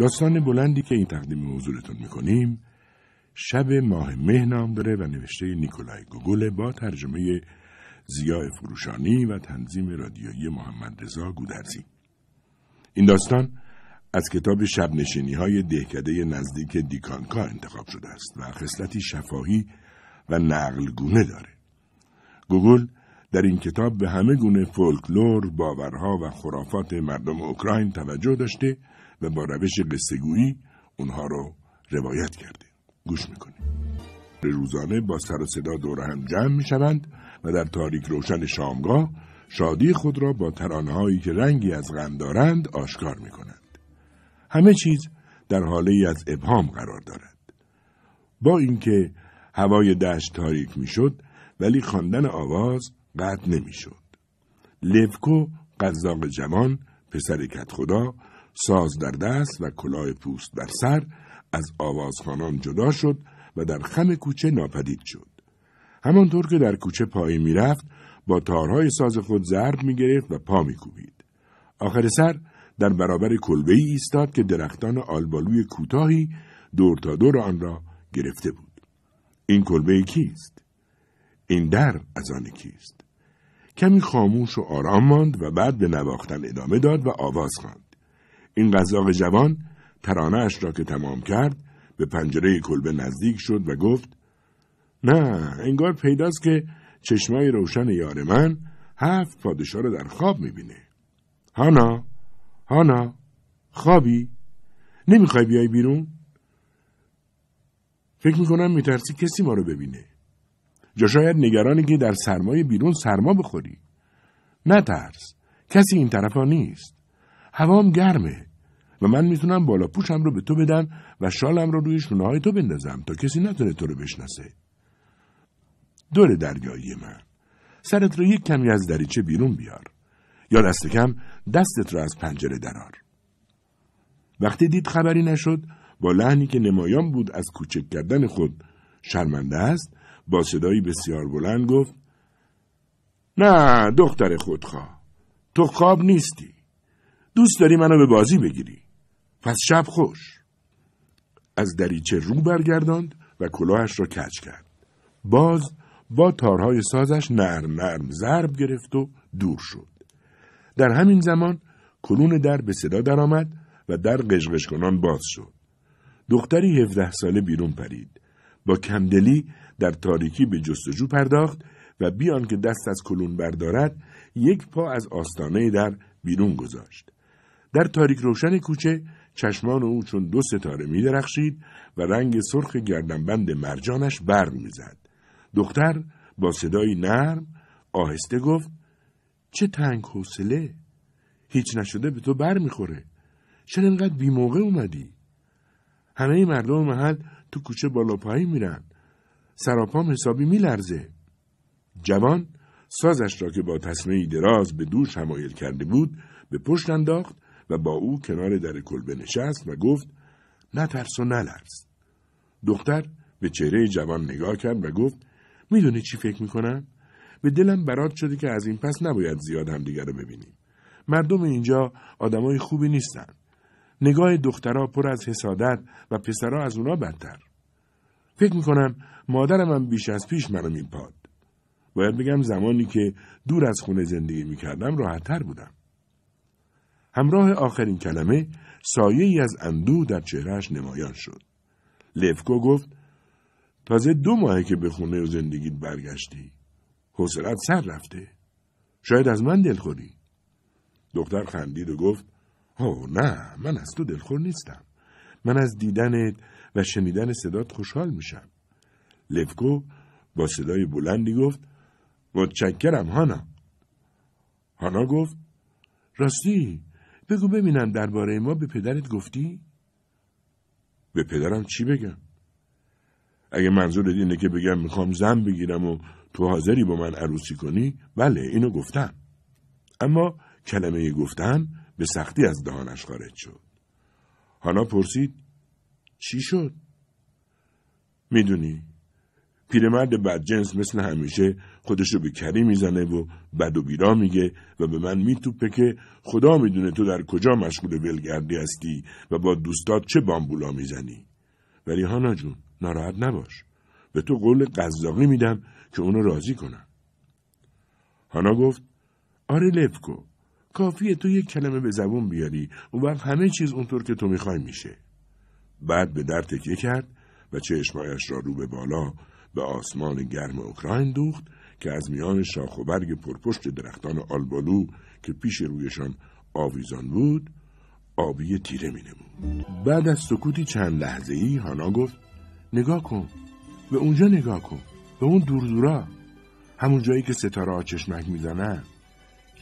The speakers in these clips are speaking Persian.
داستان بلندی که این تقدیم حضورتون میکنیم شب ماه مه نام داره و نوشته نیکولای گوگل با ترجمه زیاه فروشانی و تنظیم رادیویی محمد رضا گودرزی این داستان از کتاب شب نشینی های دهکده نزدیک دیکانکا انتخاب شده است و خصلتی شفاهی و نقلگونه داره گوگل در این کتاب به همه گونه فولکلور، باورها و خرافات مردم اوکراین توجه داشته و با روش قصهگویی اونها رو روایت کرده گوش میکنیم روزانه با سر و صدا دور هم جمع میشوند و در تاریک روشن شامگاه شادی خود را با ترانهایی که رنگی از غم دارند آشکار میکنند همه چیز در حاله ای از ابهام قرار دارد با اینکه هوای دشت تاریک میشد ولی خواندن آواز قطع نمیشد لفکو قزاق جوان پسر کت خدا ساز در دست و کلاه پوست بر سر از آوازخانان جدا شد و در خم کوچه ناپدید شد. همانطور که در کوچه پایی رفت با تارهای ساز خود ضرب گرفت و پا کوبید. آخر سر در برابر کلبه ای ایستاد که درختان آلبالوی کوتاهی دور تا دور آن را گرفته بود. این کلبه کیست؟ این در از آن کیست؟ کمی خاموش و آرام ماند و بعد به نواختن ادامه داد و آواز خواند. این قذاق جوان ترانهاش را که تمام کرد به پنجره کلبه نزدیک شد و گفت نه انگار پیداست که چشمای روشن یار من هفت پادشاه را در خواب میبینه هانا هانا خوابی نمیخوای بیای بیرون فکر میکنم میترسی کسی ما رو ببینه جا شاید نگرانی که در سرمای بیرون سرما بخوری نترس کسی این ها نیست هوام گرمه و من میتونم بالا پوشم رو به تو بدم و شالم رو روی شونه های تو بندازم تا کسی نتونه تو رو بشناسه. دور دریایی من سرت رو یک کمی از دریچه بیرون بیار یا دست کم دستت رو از پنجره درار. وقتی دید خبری نشد با لحنی که نمایان بود از کوچک کردن خود شرمنده است با صدایی بسیار بلند گفت نه دختر خودخواه تو خواب نیستی دوست داری منو به بازی بگیری پس شب خوش از دریچه رو برگرداند و کلاهش را کچ کرد باز با تارهای سازش نرم نرم ضرب گرفت و دور شد در همین زمان کلون در به صدا درآمد و در قشقش کنان باز شد دختری هفده ساله بیرون پرید با کمدلی در تاریکی به جستجو پرداخت و بیان که دست از کلون بردارد یک پا از آستانه در بیرون گذاشت در تاریک روشن کوچه چشمان او چون دو ستاره می درخشید و رنگ سرخ گردنبند مرجانش می زد دختر با صدای نرم آهسته گفت چه تنگ حوصله هیچ نشده به تو بر خوره. چرا اینقدر بی موقع اومدی همه مردم محل تو کوچه بالا می میرن سراپام حسابی لرزه جوان سازش را که با تصمیه دراز به دوش همایل کرده بود به پشت انداخت و با او کنار در کلبه نشست و گفت نترس و نلرز دختر به چهره جوان نگاه کرد و گفت میدونی چی فکر میکنم به دلم برات شده که از این پس نباید زیاد دیگر رو ببینیم مردم اینجا آدمای خوبی نیستن نگاه دخترها پر از حسادت و پسرها از اونا بدتر فکر میکنم مادرم هم بیش از پیش منو پاد. باید بگم زمانی که دور از خونه زندگی میکردم راحتتر بودم همراه آخرین کلمه سایه ای از اندوه در چهرهش نمایان شد. لفکو گفت تازه دو ماهه که به خونه و زندگیت برگشتی. حسرت سر رفته. شاید از من دلخوری. دختر خندید و گفت او نه من از تو دلخور نیستم. من از دیدنت و شنیدن صدات خوشحال میشم. لفکو با صدای بلندی گفت متشکرم هانا. هانا گفت راستی بگو ببینم درباره ما به پدرت گفتی؟ به پدرم چی بگم؟ اگه منظور اینه که بگم میخوام زن بگیرم و تو حاضری با من عروسی کنی بله اینو گفتم اما کلمه گفتن به سختی از دهانش خارج شد حالا پرسید چی شد؟ میدونی پیرمرد بدجنس مثل همیشه خودش رو به کری میزنه و بد و بیرا میگه و به من میتوپه که خدا میدونه تو در کجا مشغول ولگردی هستی و با دوستات چه بامبولا میزنی ولی هانا جون ناراحت نباش به تو قول قذاقی میدم که اونو راضی کنم هانا گفت آره لفکو کافیه تو یک کلمه به زبون بیاری و وقت همه چیز اونطور که تو میخوای میشه بعد به در تکیه کرد و چشمایش را رو به بالا به آسمان گرم اوکراین دوخت که از میان شاخ و برگ پرپشت درختان آلبالو که پیش رویشان آویزان بود آبی تیره می نمود. بعد از سکوتی چند لحظه ای هانا گفت نگاه کن به اونجا نگاه کن به اون دور دورا همون جایی که ستاره ها چشمک زنن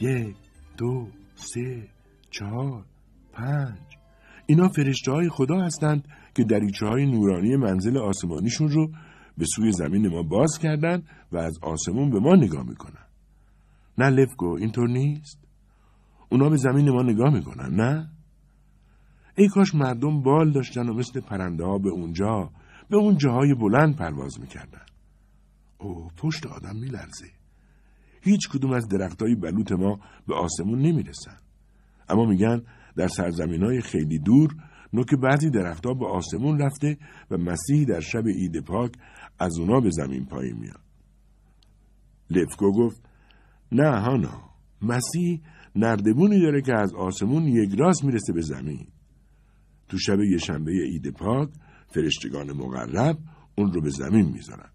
یک دو سه چهار پنج اینا فرشته خدا هستند که دریچه های نورانی منزل آسمانیشون رو به سوی زمین ما باز کردن و از آسمون به ما نگاه میکنن نه لفگو اینطور نیست اونا به زمین ما نگاه میکنن نه ای کاش مردم بال داشتن و مثل پرنده ها به اونجا به اون جاهای بلند پرواز میکردن او پشت آدم میلرزه هیچ کدوم از درختای بلوط ما به آسمون نمیرسن اما میگن در سرزمین های خیلی دور نوک بعضی درختها به آسمون رفته و مسیح در شب عید پاک از اونا به زمین پایین میاد لفکو گفت نه هانا مسیح نردبونی داره که از آسمون یک راست میرسه به زمین تو شب یه شنبه عید پاک فرشتگان مقرب اون رو به زمین میذارن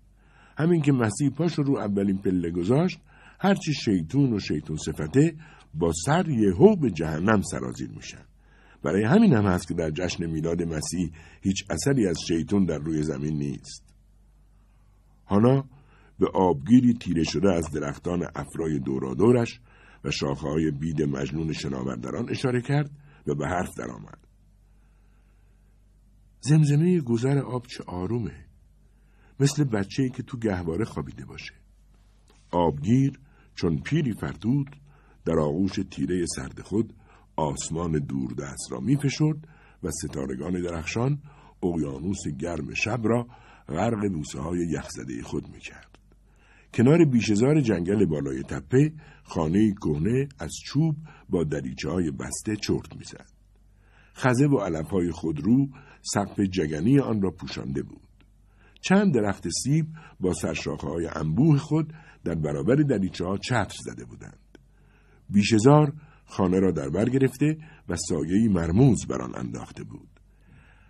همین که مسیح پاش رو اولین پله گذاشت هرچی شیطون و شیطون صفته با سر هو به جهنم سرازیر میشن برای همین هم هست که در جشن میلاد مسیح هیچ اثری از شیطون در روی زمین نیست هانا به آبگیری تیره شده از درختان افرای دورادورش و شاخه های بید مجنون شناورداران اشاره کرد و به حرف درآمد. زمزمه گذر آب چه آرومه مثل بچه ای که تو گهواره خوابیده باشه آبگیر چون پیری فردود در آغوش تیره سرد خود آسمان دوردست را می و ستارگان درخشان اقیانوس گرم شب را غرق بوسه های یخزده خود میکرد. کنار بیشزار جنگل بالای تپه خانه کهنه از چوب با دریچه های بسته چرت میزد. خزه و علف های رو سقف جگنی آن را پوشانده بود. چند درخت سیب با سرشاخه های انبوه خود در برابر دریچه ها چتر زده بودند. بیشزار خانه را در بر گرفته و سایه مرموز بر آن انداخته بود.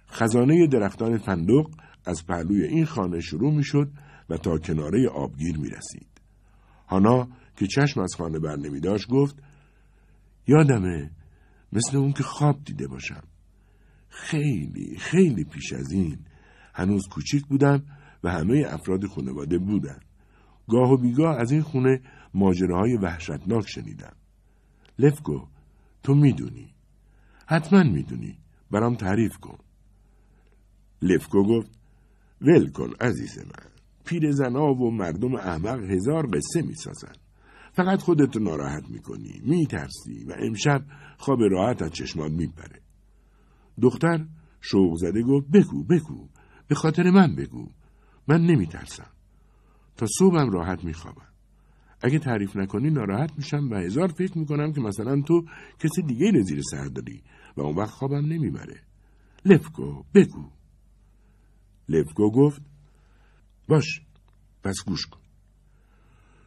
خزانه درختان فندق از پهلوی این خانه شروع میشد و تا کناره آبگیر می رسید. هانا که چشم از خانه بر نمی داشت گفت یادمه مثل اون که خواب دیده باشم. خیلی خیلی پیش از این هنوز کوچیک بودم و همه افراد خانواده بودن. گاه و بیگاه از این خونه ماجره های وحشتناک شنیدم. لفگو تو میدونی. حتما میدونی. برام تعریف کن. لفکو گفت ول کن عزیز من پیر زنا و مردم احمق هزار قصه سازن فقط خودتو ناراحت میکنی میترسی و امشب خواب راحت از چشمات میبره. دختر شوق زده گفت بگو بگو به خاطر من بگو من ترسم تا صبحم راحت میخوابم اگه تعریف نکنی ناراحت میشم و هزار فکر میکنم که مثلا تو کسی دیگه نزیر زیر سر داری و اون وقت خوابم نمیبره لفکو بگو لوگو گفت باش پس گوش کن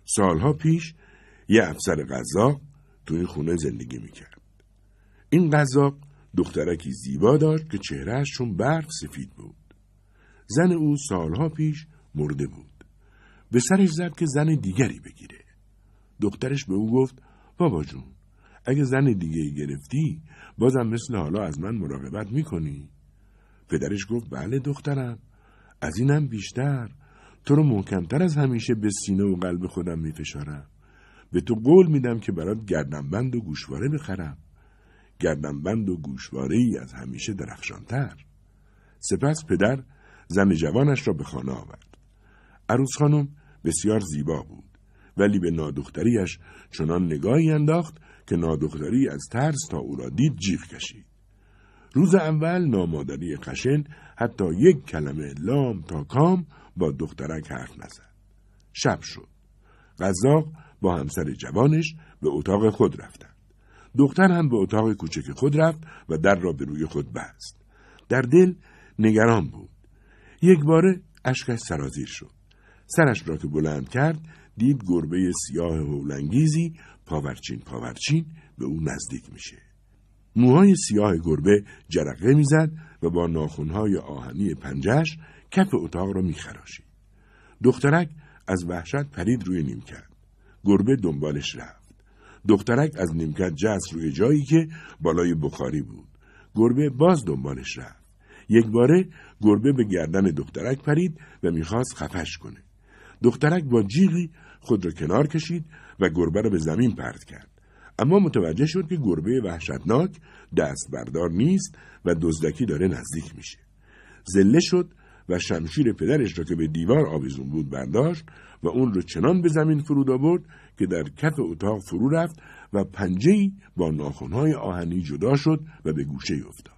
سالها پیش یه افسر غذاق تو این خونه زندگی میکرد این قذاق دخترکی زیبا داشت که چهرهش چون برف سفید بود زن او سالها پیش مرده بود به سرش زد که زن دیگری بگیره دخترش به او گفت بابا جون اگه زن دیگری گرفتی بازم مثل حالا از من مراقبت میکنی پدرش گفت بله دخترم از اینم بیشتر تو رو محکمتر از همیشه به سینه و قلب خودم میفشارم به تو قول میدم که برات گردنبند و گوشواره بخرم گردنبند و گوشواره ای از همیشه درخشانتر سپس پدر زن جوانش را به خانه آورد عروس خانم بسیار زیبا بود ولی به نادختریش چنان نگاهی انداخت که نادختری از ترس تا او را دید جیغ کشید روز اول نامادری قشن حتی یک کلمه لام تا کام با دخترک حرف نزد. شب شد. غذاق با همسر جوانش به اتاق خود رفتند. دختر هم به اتاق کوچک خود رفت و در را به روی خود بست. در دل نگران بود. یک باره اشکش سرازیر شد. سرش را که بلند کرد دید گربه سیاه هولنگیزی پاورچین پاورچین به او نزدیک میشه. موهای سیاه گربه جرقه میزد و با ناخونهای آهنی پنجش کف اتاق را میخراشید. دخترک از وحشت پرید روی نیمکت. گربه دنبالش رفت. دخترک از نیمکت جست روی جایی که بالای بخاری بود. گربه باز دنبالش رفت. یک باره گربه به گردن دخترک پرید و میخواست خفش کنه. دخترک با جیغی خود را کنار کشید و گربه را به زمین پرت کرد. اما متوجه شد که گربه وحشتناک دست بردار نیست و دزدکی داره نزدیک میشه. زله شد و شمشیر پدرش را که به دیوار آویزون بود برداشت و اون رو چنان به زمین فرود آورد که در کف اتاق فرو رفت و ای با ناخونهای آهنی جدا شد و به گوشه افتاد.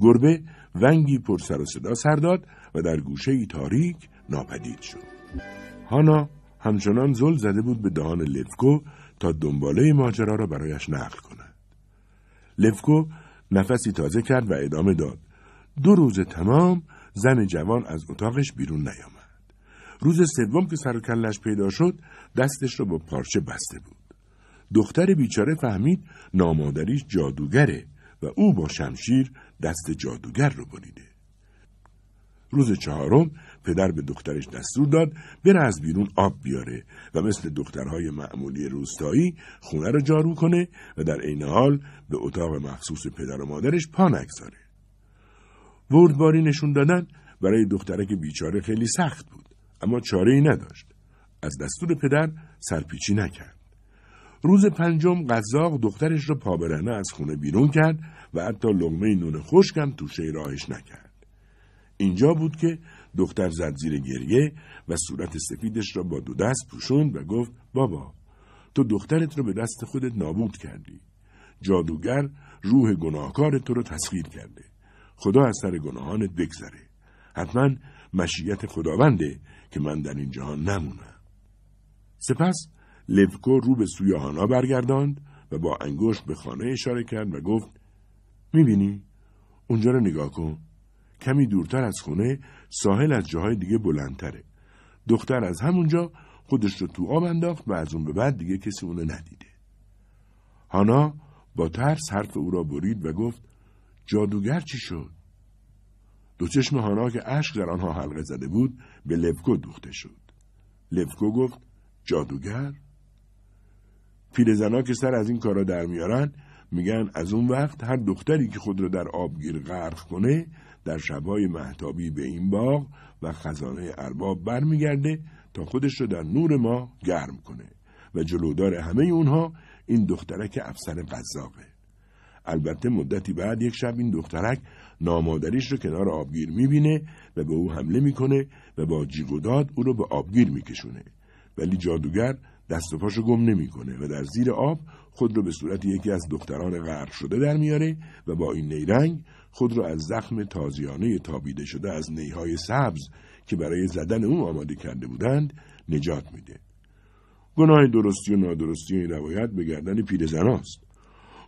گربه ونگی پر سر و صدا سر داد و در گوشه تاریک ناپدید شد. هانا همچنان زل زده بود به دهان لفکو تا دنباله ماجرا را برایش نقل کند. لفکو نفسی تازه کرد و ادامه داد. دو روز تمام زن جوان از اتاقش بیرون نیامد. روز سوم که سر کلش پیدا شد دستش را با پارچه بسته بود. دختر بیچاره فهمید نامادریش جادوگره و او با شمشیر دست جادوگر رو بریده. روز چهارم پدر به دخترش دستور داد بره از بیرون آب بیاره و مثل دخترهای معمولی روستایی خونه رو جارو کنه و در عین حال به اتاق مخصوص پدر و مادرش پا نگذاره وردباری نشون دادن برای که بیچاره خیلی سخت بود اما چاره ای نداشت از دستور پدر سرپیچی نکرد روز پنجم قزاق دخترش رو پابرهنه از خونه بیرون کرد و حتی لغمه نون خشکم توشه راهش نکرد اینجا بود که دختر زد زیر گریه و صورت سفیدش را با دو دست پوشوند و گفت بابا تو دخترت را به دست خودت نابود کردی جادوگر روح گناهکار تو رو تسخیر کرده خدا از سر گناهانت بگذره حتما مشیت خداونده که من در این جهان نمونم سپس لفکو رو به سوی هانا برگرداند و با انگشت به خانه اشاره کرد و گفت میبینی؟ اونجا رو نگاه کن کمی دورتر از خونه ساحل از جاهای دیگه بلندتره دختر از همونجا خودش رو تو آب انداخت و از اون به بعد دیگه کسی اونو ندیده هانا با ترس حرف او را برید و گفت جادوگر چی شد دو چشم هانا که اشک در آنها حلقه زده بود به لبکو دوخته شد لبکو گفت جادوگر زنها که سر از این کارا در میارن میگن از اون وقت هر دختری که خود را در آبگیر غرق کنه در شبهای محتابی به این باغ و خزانه ارباب برمیگرده تا خودش رو در نور ما گرم کنه و جلودار همه اونها این دخترک افسر قذابه البته مدتی بعد یک شب این دخترک نامادریش رو کنار آبگیر میبینه و به او حمله میکنه و با جیگوداد او رو به آبگیر میکشونه ولی جادوگر دست و پاشو گم نمیکنه و در زیر آب خود رو به صورت یکی از دختران غرق شده در میاره و با این نیرنگ خود را از زخم تازیانه تابیده شده از نیهای سبز که برای زدن او آماده کرده بودند نجات میده. گناه درستی و نادرستی این روایت به گردن پیرزناست.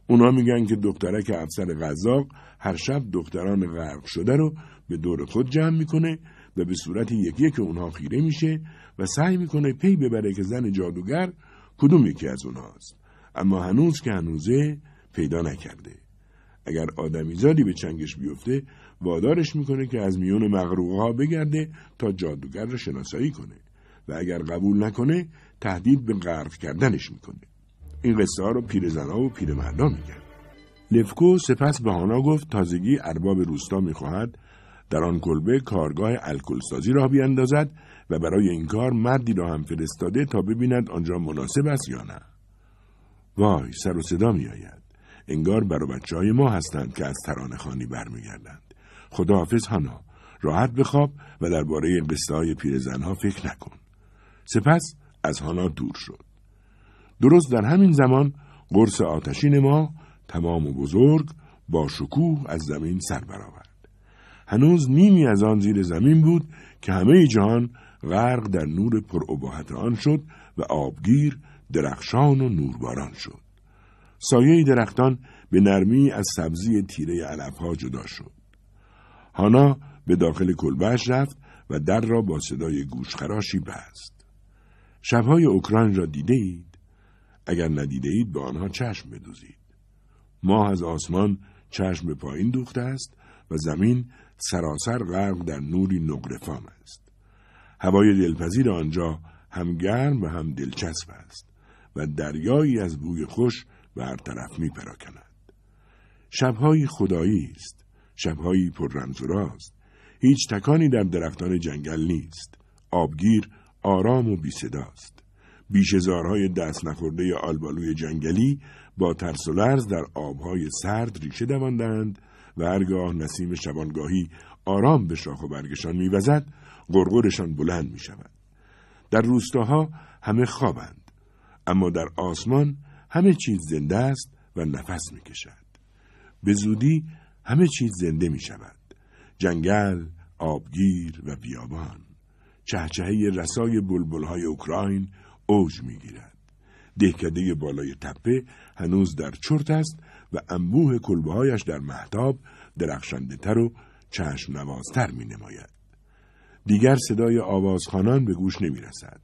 اونا میگن که دخترک افسر غذاق هر شب دختران غرق شده رو به دور خود جمع میکنه و به صورت یکی که اونها خیره میشه و سعی میکنه پی ببره که زن جادوگر کدوم یکی از اونهاست اما هنوز که هنوزه پیدا نکرده اگر آدمیزادی به چنگش بیفته وادارش میکنه که از میون مغروقه ها بگرده تا جادوگر را شناسایی کنه و اگر قبول نکنه تهدید به غرق کردنش میکنه این قصه ها رو پیرزنها و مردا میگن لفکو سپس به هانا گفت تازگی ارباب روستا میخواهد در آن کلبه کارگاه سازی را بیاندازد و برای این کار مردی را هم فرستاده تا ببیند آنجا مناسب است یا نه وای سر و صدا میآید انگار بر بچه های ما هستند که از ترانه خانی برمیگردند خداحافظ هانا راحت بخواب و درباره قصه های زنها فکر نکن سپس از هانا دور شد درست در همین زمان قرص آتشین ما تمام و بزرگ با شکوه از زمین سر برآورد هنوز نیمی از آن زیر زمین بود که همه جهان غرق در نور پرعباحت آن شد و آبگیر درخشان و نورباران شد سایه درختان به نرمی از سبزی تیره ها جدا شد. هانا به داخل کلبهش رفت و در را با صدای گوشخراشی بست. شبهای اوکراین را دیده اید؟ اگر ندیده اید به آنها چشم بدوزید. ماه از آسمان چشم به پایین دوخته است و زمین سراسر غرق در نوری نقرفام است. هوای دلپذیر آنجا هم گرم و هم دلچسب است و دریایی از بوی خوش و هر طرف می پراکند. شبهایی خدایی است. شبهایی پر رمز و راست. هیچ تکانی در درختان جنگل نیست. آبگیر آرام و بی بیش هزارهای دست نخورده آلبالوی جنگلی با ترس و لرز در آبهای سرد ریشه دواندند و هرگاه نسیم شبانگاهی آرام به شاخ و برگشان میوزد گرگرشان بلند میشود در روستاها همه خوابند اما در آسمان همه چیز زنده است و نفس می کشد. به زودی همه چیز زنده می شود. جنگل، آبگیر و بیابان. چهچهه رسای بلبلهای اوکراین اوج می گیرد. دهکده بالای تپه هنوز در چرت است و انبوه کلبههایش در محتاب درخشنده تر و چشم نوازتر می نماید. دیگر صدای آوازخانان به گوش نمی رسد.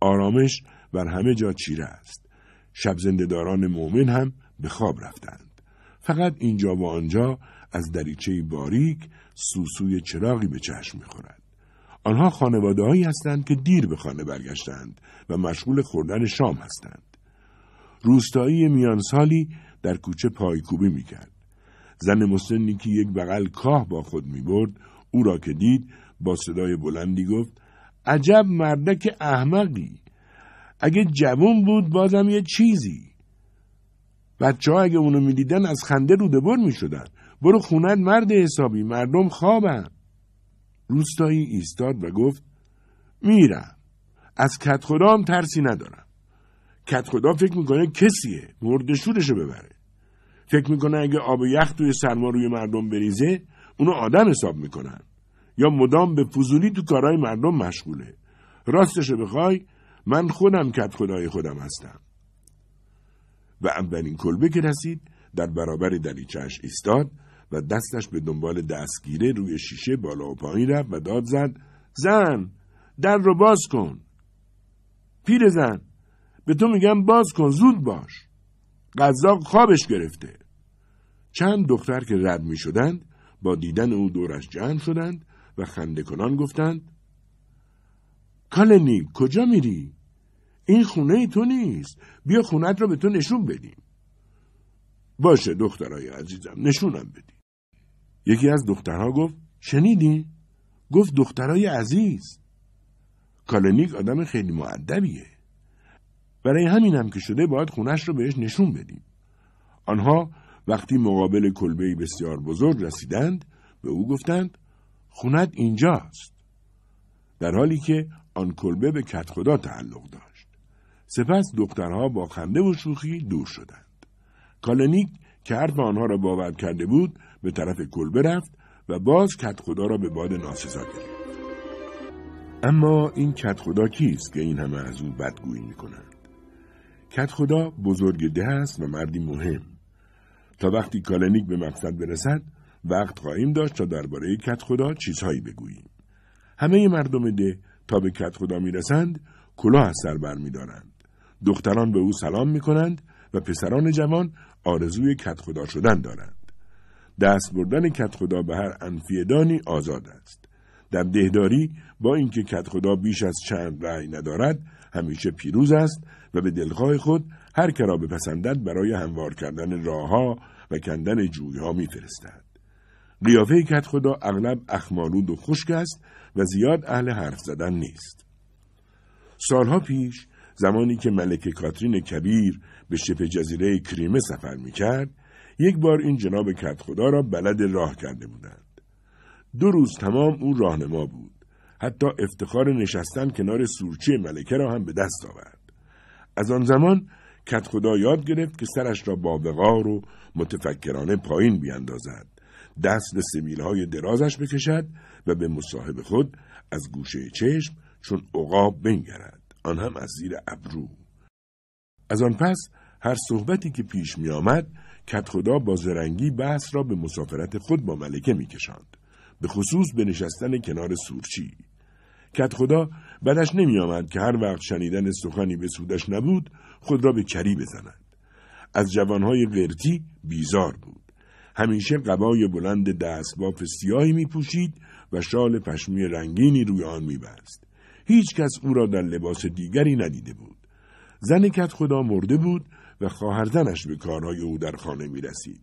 آرامش بر همه جا چیره است. شب زندهداران مؤمن هم به خواب رفتند فقط اینجا و آنجا از دریچه باریک سوسوی چراغی به چشم میخورد آنها خانوادههایی هستند که دیر به خانه برگشتند و مشغول خوردن شام هستند روستایی میانسالی در کوچه پایکوبی میکرد زن مسنی که یک بغل کاه با خود میبرد او را که دید با صدای بلندی گفت عجب مردک احمقی اگه جوون بود بازم یه چیزی بچه ها اگه اونو دیدن از خنده روده بر شدن برو خونت مرد حسابی مردم خوابن روستایی ایستاد و گفت میرم از کت خدا هم ترسی ندارم کت خدا فکر میکنه کسیه مردشورشو ببره فکر میکنه اگه آب و یخ توی سرما روی مردم بریزه اونو آدم حساب میکنن یا مدام به فضولی تو کارهای مردم مشغوله راستشو بخوای من خودم خدای خودم هستم و اولین کلبه که رسید در برابر دریچهش ایستاد و دستش به دنبال دستگیره روی شیشه بالا و پایین رفت و داد زد زن در رو باز کن پیر زن به تو میگم باز کن زود باش قذاق خوابش گرفته چند دختر که رد می با دیدن او دورش جمع شدند و خنده گفتند کالنی کجا میری؟ این خونه ای تو نیست بیا خونت رو به تو نشون بدیم باشه دخترای عزیزم نشونم بدی یکی از دخترها گفت شنیدی؟ گفت دخترای عزیز کالنیک آدم خیلی معدبیه برای همینم که شده باید خونش رو بهش نشون بدیم آنها وقتی مقابل کلبه بسیار بزرگ رسیدند به او گفتند خونت اینجاست در حالی که آن کلبه به کت خدا تعلق داشت. سپس دخترها با خنده و شوخی دور شدند. کالنیک که حرف آنها را باور کرده بود به طرف کلبه رفت و باز کت خدا را به باد ناسزا گرفت. اما این کت خدا کیست که این همه از او بدگویی می کنند؟ کت خدا بزرگ ده است و مردی مهم. تا وقتی کالنیک به مقصد برسد وقت خواهیم داشت تا درباره کت خدا چیزهایی بگوییم. همه مردم ده تا به کت خدا می رسند کلاه از سر بر می دارند. دختران به او سلام می کنند و پسران جوان آرزوی کت خدا شدن دارند. دست بردن کت خدا به هر انفیدانی آزاد است. در دهداری با اینکه کت خدا بیش از چند رأی ندارد همیشه پیروز است و به دلخواه خود هر کرا بپسندد برای هموار کردن راهها و کندن جویها میفرستد. قیافه کت خدا اغلب اخمالود و خشک است و زیاد اهل حرف زدن نیست. سالها پیش زمانی که ملکه کاترین کبیر به شبه جزیره کریمه سفر می کرد، یک بار این جناب کت خدا را بلد راه کرده بودند. دو روز تمام او راهنما بود. حتی افتخار نشستن کنار سورچی ملکه را هم به دست آورد. از آن زمان کت خدا یاد گرفت که سرش را با وقار و متفکرانه پایین بیاندازد. دست به سبیلهای درازش بکشد و به مصاحب خود از گوشه چشم چون عقاب بنگرد آن هم از زیر ابرو از آن پس هر صحبتی که پیش می آمد کت خدا با زرنگی بحث را به مسافرت خود با ملکه می کشند. به خصوص به نشستن کنار سورچی کت خدا بدش نمی آمد که هر وقت شنیدن سخنی به سودش نبود خود را به کری بزند از جوانهای غرتی بیزار بود همیشه قبای بلند دستباف سیاهی می پوشید و شال پشمی رنگینی روی آن میبست. هیچ کس او را در لباس دیگری ندیده بود. زن کت خدا مرده بود و خواهرزنش به کارهای او در خانه می رسید.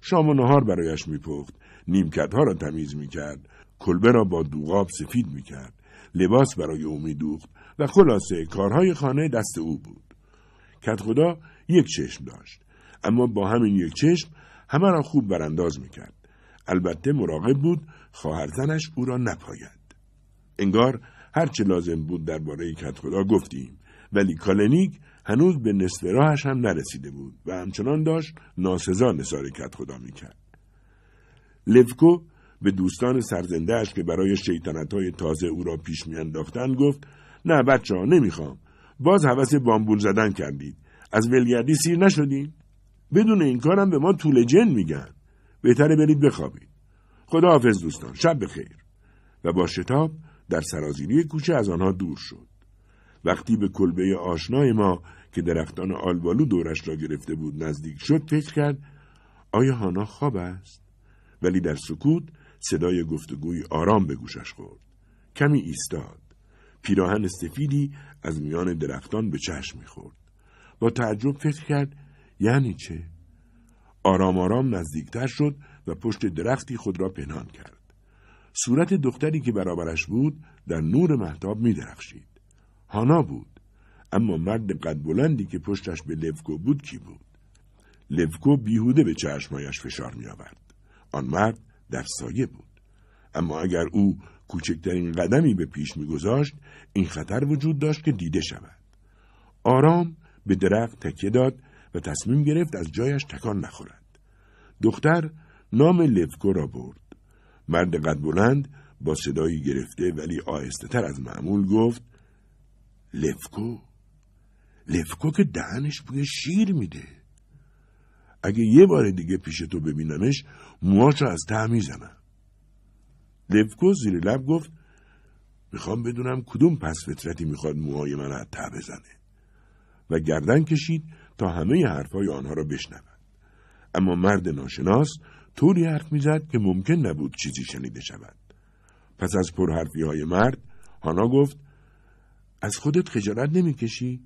شام و نهار برایش می پخت، نیمکت ها را تمیز می کرد، کلبه را با دوغاب سفید می کرد، لباس برای او می دوخت و خلاصه کارهای خانه دست او بود. کت خدا یک چشم داشت، اما با همین یک چشم همه را خوب برانداز می کرد. البته مراقب بود خواهرزنش او را نپاید انگار هرچه لازم بود درباره خدا گفتیم ولی کالنیک هنوز به نصف راهش هم نرسیده بود و همچنان داشت ناسزا نثار کتخدا میکرد لفکو به دوستان سرزندهاش که برای شیطنت های تازه او را پیش میانداختند گفت نه بچه ها نمیخوام باز حوث بامبول زدن کردید از ولگردی سیر نشدیم بدون این کارم به ما طول جن میگن بهتره برید بخوابید خداحافظ دوستان شب بخیر و با شتاب در سرازیری کوچه از آنها دور شد وقتی به کلبه آشنای ما که درختان آلبالو دورش را گرفته بود نزدیک شد فکر کرد آیا هانا خواب است ولی در سکوت صدای گفتگوی آرام به گوشش خورد کمی ایستاد پیراهن سفیدی از میان درختان به چشم میخورد با تعجب فکر کرد یعنی چه آرام آرام نزدیکتر شد و پشت درختی خود را پنهان کرد. صورت دختری که برابرش بود در نور محتاب می درخشید. هانا بود. اما مرد قد بلندی که پشتش به لفکو بود کی بود؟ لفکو بیهوده به چشمایش فشار می آورد. آن مرد در سایه بود. اما اگر او کوچکترین قدمی به پیش میگذاشت این خطر وجود داشت که دیده شود آرام به درخت تکیه داد و تصمیم گرفت از جایش تکان نخورد دختر نام لفکو را برد. مرد قد بلند با صدایی گرفته ولی آهسته تر از معمول گفت لفکو لفکو که دهنش بوی شیر میده اگه یه بار دیگه پیش تو ببینمش موهاش از ته میزنم لفکو زیر لب گفت میخوام بدونم کدوم پس فطرتی میخواد موهای من از ته بزنه و گردن کشید تا همه حرفهای آنها را بشنود اما مرد ناشناس طوری حرف میزد که ممکن نبود چیزی شنیده شود پس از پرحرفی های مرد هانا گفت از خودت خجالت نمیکشی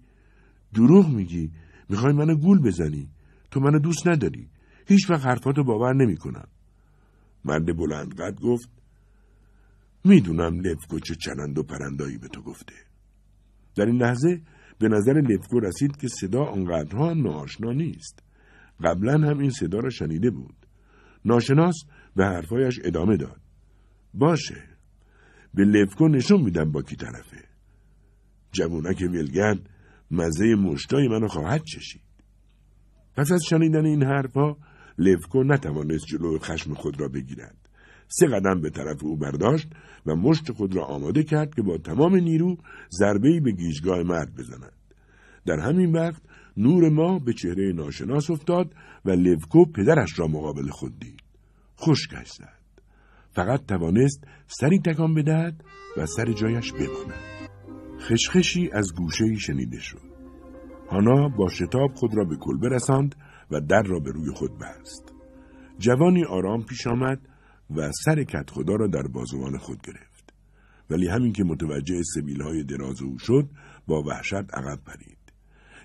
دروغ میگی میخوای منو گول بزنی تو منو دوست نداری هیچ وقت حرفاتو باور نمیکنم مرد بلند قد گفت میدونم لفکو چه چرند و پرندایی به تو گفته در این لحظه به نظر لفکو رسید که صدا آنقدرها ناآشنا نیست قبلا هم این صدا را شنیده بود ناشناس به حرفایش ادامه داد باشه به لفکو نشون میدم با کی طرفه جوونک ویلگن مزه مشتای منو خواهد چشید پس از شنیدن این حرفا لفکو نتوانست جلو خشم خود را بگیرد سه قدم به طرف او برداشت و مشت خود را آماده کرد که با تمام نیرو ضربه‌ای به گیجگاه مرد بزند در همین وقت نور ما به چهره ناشناس افتاد و لوکو پدرش را مقابل خود دید. خشکش زد. فقط توانست سری تکان بدهد و سر جایش بماند. خشخشی از گوشه شنیده شد. هانا با شتاب خود را به کلبه رساند و در را به روی خود بست. جوانی آرام پیش آمد و سر کت خدا را در بازوان خود گرفت. ولی همین که متوجه سبیل های دراز او شد با وحشت عقب پرید.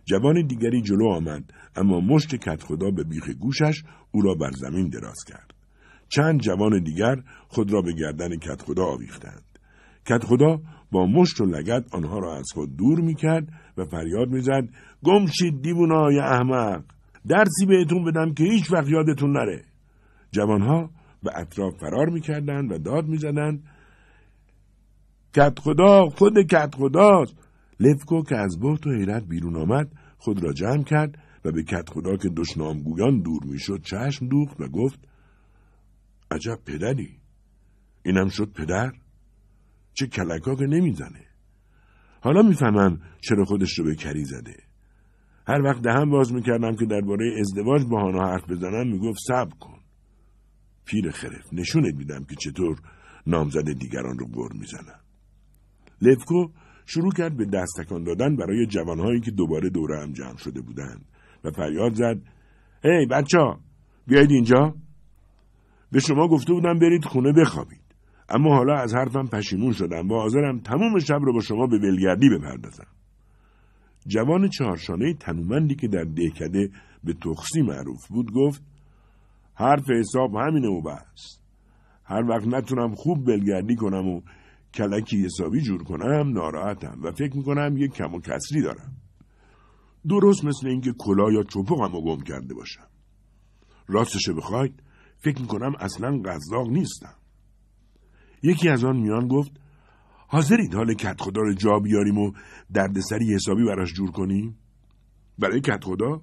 جوان دیگری جلو آمد اما مشت کت خدا به بیخ گوشش او را بر زمین دراز کرد. چند جوان دیگر خود را به گردن کت خدا آویختند. کت خدا با مشت و لگت آنها را از خود دور می کرد و فریاد می زد "گمشید دیوونای احمق درسی بهتون بدم که هیچ وقت یادتون نره جوانها به اطراف فرار می و داد می زدن کت خدا خود کت خداست لفکو که از بحت و حیرت بیرون آمد خود را جمع کرد و به کت خدا که دشنامگویان دور میشد چشم دوخت و گفت عجب پدری اینم شد پدر چه کلکا که نمیزنه حالا میفهمم چرا خودش رو به کری زده هر وقت دهم باز میکردم که درباره ازدواج با هانا حرف بزنم میگفت صبر کن پیر خرف نشونت میدم که چطور نامزد دیگران رو گر میزنم لفکو شروع کرد به دستکان دادن برای جوانهایی که دوباره دوره هم جمع شده بودند و فریاد زد هی hey, بچه ها بیایید اینجا به شما گفته بودم برید خونه بخوابید اما حالا از حرفم پشیمون شدم و حاضرم تمام شب رو با شما به بلگردی بپردازم جوان چهارشانه تنومندی که در دهکده به تخصی معروف بود گفت حرف حساب همینه و بس هر وقت نتونم خوب بلگردی کنم و کلکی حسابی جور کنم ناراحتم و فکر میکنم یک کم و کسری دارم درست مثل اینکه کلا یا چپقم و گم کرده باشم راستش بخواید فکر میکنم اصلا قزاق نیستم یکی از آن میان گفت حاضرید حال کت خدا رو جا بیاریم و دردسری حسابی براش جور کنیم؟ برای کت خدا؟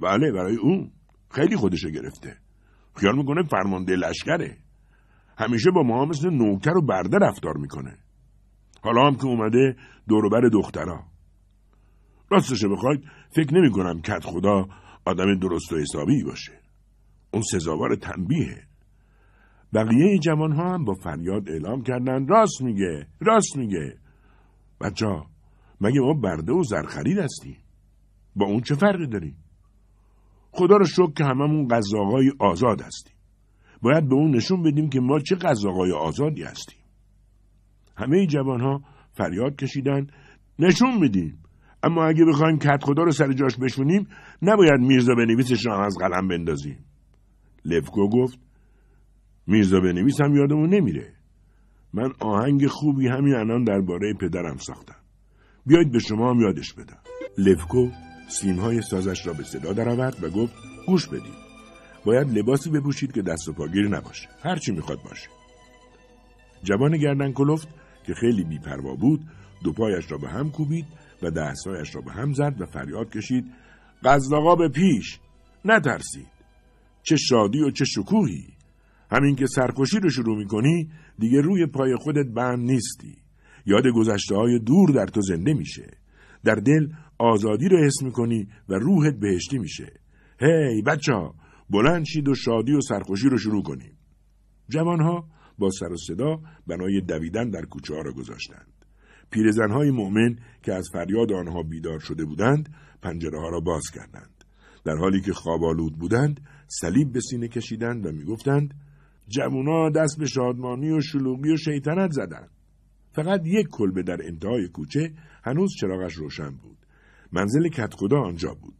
بله برای اون خیلی خودشو گرفته خیال میکنه فرمانده لشکره همیشه با ما مثل نوکر و برده رفتار میکنه حالا هم که اومده دوروبر دخترا راستشه بخواید فکر نمیکنم کنم کت خدا آدم درست و حسابی باشه اون سزاوار تنبیهه بقیه جوان ها هم با فریاد اعلام کردن راست میگه راست میگه بچه ها مگه ما برده و زرخرید هستیم با اون چه فرقی داریم خدا رو شکر که هممون قزاقای آزاد هستیم باید به اون نشون بدیم که ما چه قضاقای آزادی هستیم همه جوان ها فریاد کشیدن نشون بدیم اما اگه بخوایم کت خدا رو سر جاش بشونیم نباید میرزا بنویسش را از قلم بندازیم لفکو گفت میرزا بنویس هم یادمون نمیره من آهنگ خوبی همین الان درباره پدرم ساختم بیایید به شما هم یادش بدم لفکو سیمهای سازش را به صدا درآورد و گفت گوش بدید باید لباسی بپوشید که دست و پاگیر نباشه هرچی میخواد باشه جوان گردن کلفت که خیلی بیپروا بود دو پایش را به هم کوبید و دستهایش را به هم زد و فریاد کشید قزلاقا به پیش نترسید چه شادی و چه شکوهی همین که سرکشی رو شروع میکنی دیگه روی پای خودت بند نیستی یاد گذشته های دور در تو زنده میشه در دل آزادی رو حس میکنی و روحت بهشتی میشه هی hey, بچه ها بلند شید و شادی و سرخوشی رو شروع کنیم جوانها با سر و صدا بنای دویدن در کوچه ها را گذاشتند های مؤمن که از فریاد آنها بیدار شده بودند پنجره ها را باز کردند در حالی که خواب بودند صلیب به سینه کشیدند و میگفتند جوونا دست به شادمانی و شلوغی و شیطنت زدند فقط یک کلبه در انتهای کوچه هنوز چراغش روشن بود منزل کتخدا آنجا بود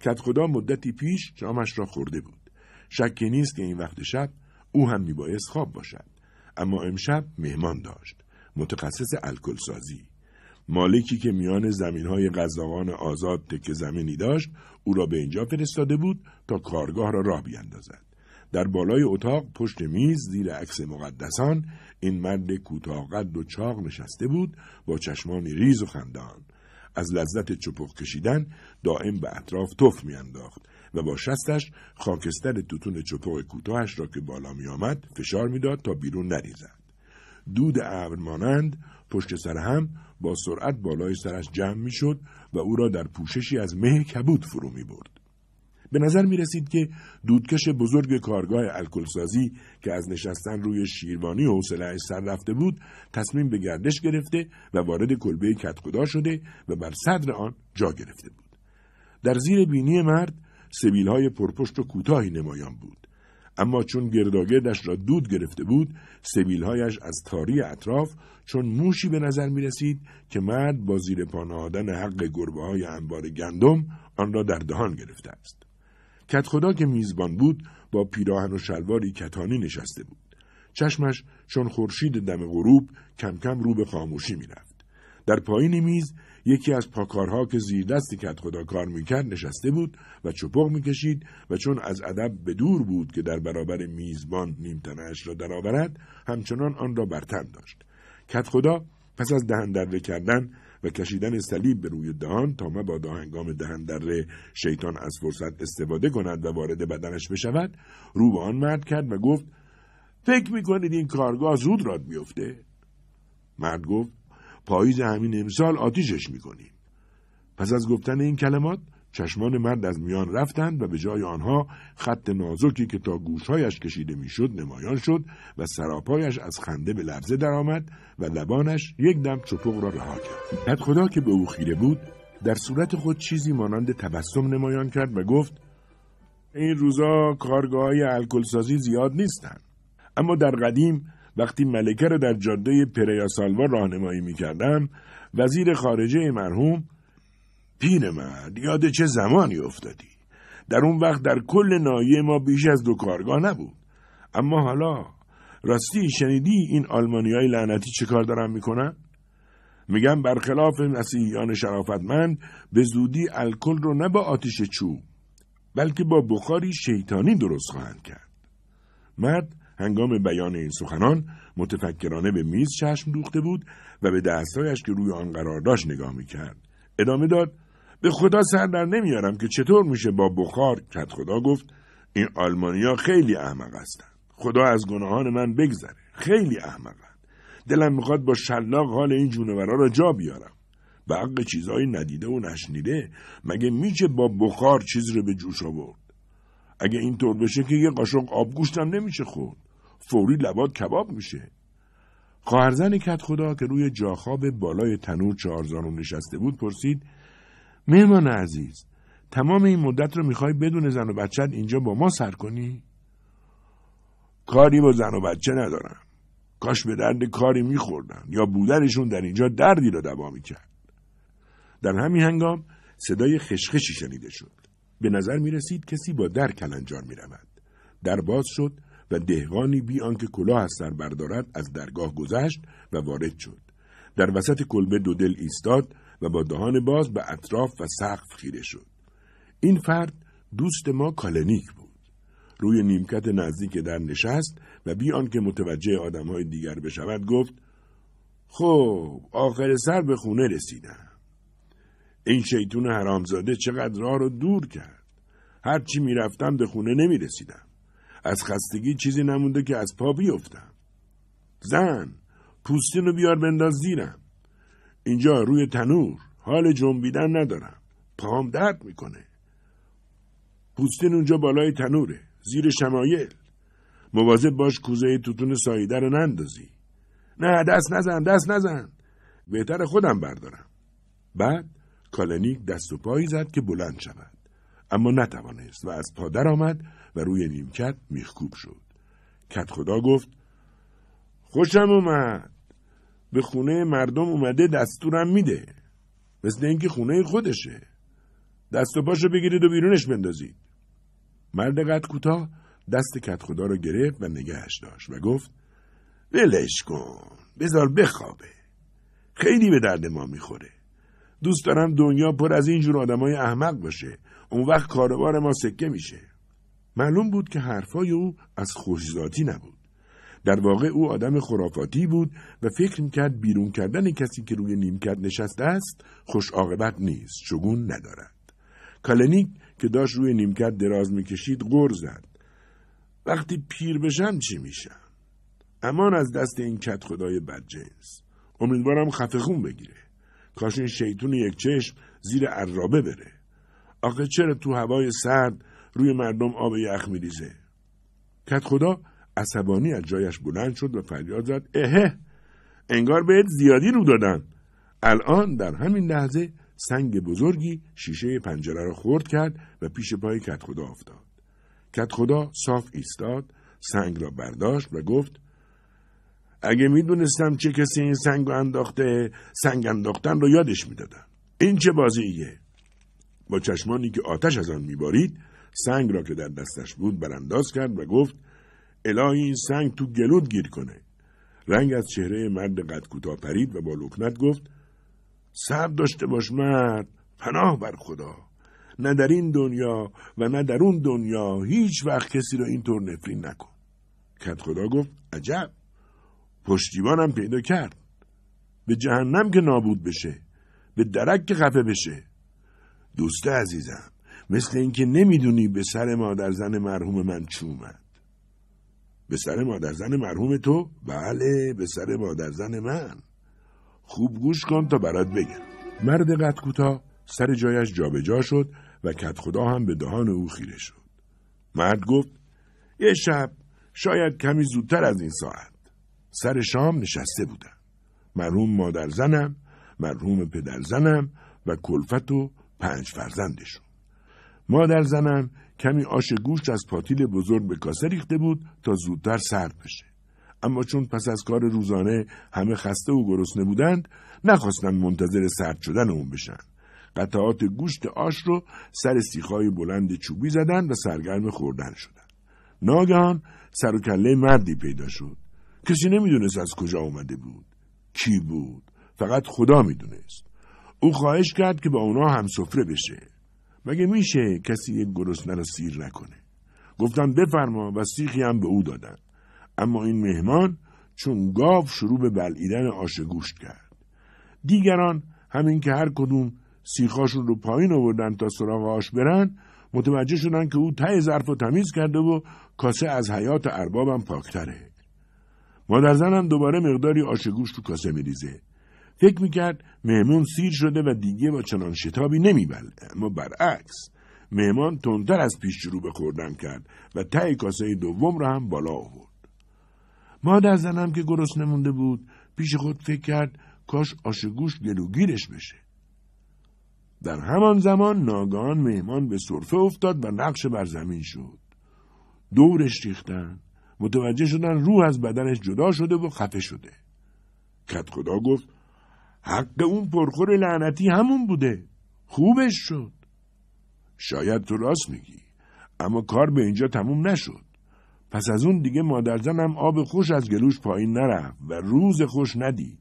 کتخدا مدتی پیش شامش را خورده بود شکی نیست که این وقت شب او هم میبایست خواب باشد اما امشب مهمان داشت متخصص الکل سازی مالکی که میان زمین های آزاد تک زمینی داشت او را به اینجا فرستاده بود تا کارگاه را راه بیندازد در بالای اتاق پشت میز زیر عکس مقدسان این مرد کوتاهقد و چاق نشسته بود با چشمانی ریز و خندان از لذت چپق کشیدن دائم به اطراف تف میانداخت و با شستش خاکستر توتون چپق کوتاهش را که بالا می آمد فشار میداد تا بیرون نریزد. دود ابر مانند پشت سر هم با سرعت بالای سرش جمع می شد و او را در پوششی از مه کبود فرو می برد. به نظر می رسید که دودکش بزرگ کارگاه الکلسازی که از نشستن روی شیروانی حوصلهاش سر رفته بود تصمیم به گردش گرفته و وارد کلبه کتخدا شده و بر صدر آن جا گرفته بود در زیر بینی مرد سبیل های پرپشت و کوتاهی نمایان بود. اما چون گرداگردش را دود گرفته بود سبیلهایش از تاری اطراف چون موشی به نظر می رسید که مرد با زیر پانهادن حق گربه های انبار گندم آن را در دهان گرفته است. کت خدا که میزبان بود با پیراهن و شلواری کتانی نشسته بود. چشمش چون خورشید دم غروب کم کم رو به خاموشی می رفت. در پایین میز یکی از پاکارها که زیر دستی کت خدا کار میکرد نشسته بود و چپق میکشید و چون از ادب به دور بود که در برابر میزبان نیمتنهاش را درآورد همچنان آن را برتن داشت کت خدا پس از دهن دره کردن و کشیدن صلیب به روی دهان تا مبادا هنگام دهن دره شیطان از فرصت استفاده کند و وارد بدنش بشود رو به آن مرد کرد و گفت فکر میکنید این کارگاه زود راد بیفته مرد گفت پاییز همین امسال آتیشش میکنیم پس از گفتن این کلمات چشمان مرد از میان رفتند و به جای آنها خط نازکی که تا گوشهایش کشیده میشد نمایان شد و سراپایش از خنده به لرزه درآمد و لبانش یک دم چپق را رها کرد بعد خدا که به او خیره بود در صورت خود چیزی مانند تبسم نمایان کرد و گفت این روزا کارگاه های الکلسازی زیاد نیستند اما در قدیم وقتی ملکه را در جاده پریاسالوا راهنمایی میکردم وزیر خارجه مرحوم مرد یاد چه زمانی افتادی در اون وقت در کل نایه ما بیش از دو کارگاه نبود اما حالا راستی شنیدی این های لعنتی چه کار دارن میکنن میگن برخلاف مسیحیان شرافتمند به زودی الکل رو نه با آتیش چوب بلکه با بخاری شیطانی درست خواهند کرد مرد هنگام بیان این سخنان متفکرانه به میز چشم دوخته بود و به دستایش که روی آن قرار داشت نگاه میکرد ادامه داد به خدا سر در نمیارم که چطور میشه با بخار کت خدا گفت این آلمانیا خیلی احمق هستند خدا از گناهان من بگذره خیلی احمقند دلم میخواد با شلاق حال این جونورا را جا بیارم به حق چیزهایی ندیده و نشنیده مگه میشه با بخار چیز رو به جوش آورد اگه اینطور بشه که یه قاشق آبگوشتم نمیشه خورد فوری لباد کباب میشه خواهرزن کت خدا که روی جاخواب بالای تنور چهارزانو نشسته بود پرسید مهمان عزیز تمام این مدت رو میخوای بدون زن و بچه اینجا با ما سر کنی؟ کاری با زن و بچه ندارم کاش به درد کاری میخوردن یا بودنشون در اینجا دردی رو دوا میکرد در همین هنگام صدای خشخشی شنیده شد به نظر میرسید کسی با در کلنجار می در باز شد و دهقانی بی آنکه کلاه از سر بردارد از درگاه گذشت و وارد شد در وسط کلبه دو دل ایستاد و با دهان باز به اطراف و سقف خیره شد این فرد دوست ما کالنیک بود روی نیمکت نزدیک در نشست و بی آنکه متوجه آدمهای دیگر بشود گفت خب آخر سر به خونه رسیدم این شیطون حرامزاده چقدر راه رو دور کرد هرچی میرفتم به خونه نمیرسیدم از خستگی چیزی نمونده که از پا بیفتم زن پوستین رو بیار بنداز زیرم اینجا روی تنور حال جنبیدن ندارم پام درد میکنه پوستین اونجا بالای تنوره زیر شمایل مواظب باش کوزه توتون ساییده رو نندازی نه دست نزن دست نزن بهتر خودم بردارم بعد کالنیک دست و پایی زد که بلند شود اما نتوانست و از پادر آمد و روی نیمکت میخکوب شد. کت خدا گفت خوشم اومد به خونه مردم اومده دستورم میده مثل اینکه خونه خودشه دست و پاشو بگیرید و بیرونش بندازید مرد قد کوتاه دست کت خدا رو گرفت و نگهش داشت و گفت ولش کن بذار بخوابه خیلی به درد ما میخوره دوست دارم دنیا پر از اینجور آدمای احمق باشه اون وقت کاروار ما سکه میشه معلوم بود که حرفای او از خوشذاتی نبود. در واقع او آدم خرافاتی بود و فکر میکرد بیرون کردن کسی که روی نیمکت نشسته است خوش عاقبت نیست شگون ندارد کالنیک که داشت روی نیمکت دراز میکشید غر زد وقتی پیر بشم چی میشم امان از دست این کت خدای بدجنس امیدوارم خفخون بگیره کاش این شیطون یک چشم زیر عرابه بره آخه چرا تو هوای سرد روی مردم آب یخ میریزه کت خدا عصبانی از جایش بلند شد و فریاد زد اهه انگار بهت زیادی رو دادن الان در همین لحظه سنگ بزرگی شیشه پنجره را خورد کرد و پیش پای کت خدا افتاد کت خدا صاف ایستاد سنگ را برداشت و گفت اگه میدونستم چه کسی این سنگ رو انداخته سنگ انداختن رو یادش میدادم این چه بازیه با چشمانی که آتش از آن میبارید سنگ را که در دستش بود برانداز کرد و گفت الهی این سنگ تو گلود گیر کنه رنگ از چهره مرد قد کوتاه پرید و با لکنت گفت صبر داشته باش مرد پناه بر خدا نه در این دنیا و نه در اون دنیا هیچ وقت کسی را اینطور نفرین نکن کت خدا گفت عجب پشتیبانم پیدا کرد به جهنم که نابود بشه به درک که خفه بشه دوست عزیزم مثل اینکه نمیدونی به سر مادرزن مرحوم من چه اومد به سر مادرزن مرحوم تو؟ بله به سر مادرزن من خوب گوش کن تا برات بگم مرد قد کوتاه سر جایش جابجا جا شد و کت خدا هم به دهان او خیره شد مرد گفت یه شب شاید کمی زودتر از این ساعت سر شام نشسته بودم مرحوم مادر زنم مرحوم پدر و کلفت و پنج فرزندشون مادر زنم کمی آش گوشت از پاتیل بزرگ به کاسه ریخته بود تا زودتر سرد بشه. اما چون پس از کار روزانه همه خسته و گرسنه بودند نخواستند منتظر سرد شدن اون بشن. قطعات گوشت آش رو سر سیخای بلند چوبی زدن و سرگرم خوردن شدن. ناگهان سر و کله مردی پیدا شد. کسی نمیدونست از کجا اومده بود. کی بود؟ فقط خدا میدونست. او خواهش کرد که با اونا هم سفره بشه. مگه میشه کسی یک گرسنه را سیر نکنه گفتم بفرما و سیخی هم به او دادن اما این مهمان چون گاو شروع به بلعیدن آش گوشت کرد دیگران همین که هر کدوم سیخاشون رو پایین آوردن تا سراغ آش برن متوجه شدن که او ته ظرف و تمیز کرده و کاسه از حیات اربابم پاکتره مادر زنم دوباره مقداری آش گوشت تو کاسه میریزه فکر میکرد مهمون سیر شده و دیگه با چنان شتابی نمیبله اما برعکس مهمان تندتر از پیش شروع به خوردن کرد و ته کاسه دوم را هم بالا آورد در زنم که گرسنه نمونده بود پیش خود فکر کرد کاش آشگوش گلوگیرش بشه در همان زمان ناگان مهمان به صرفه افتاد و نقش بر زمین شد دورش ریختن متوجه شدن روح از بدنش جدا شده و خفه شده کت خدا گفت حق اون پرخور لعنتی همون بوده خوبش شد شاید تو راست میگی اما کار به اینجا تموم نشد پس از اون دیگه مادرزنم آب خوش از گلوش پایین نرفت و روز خوش ندید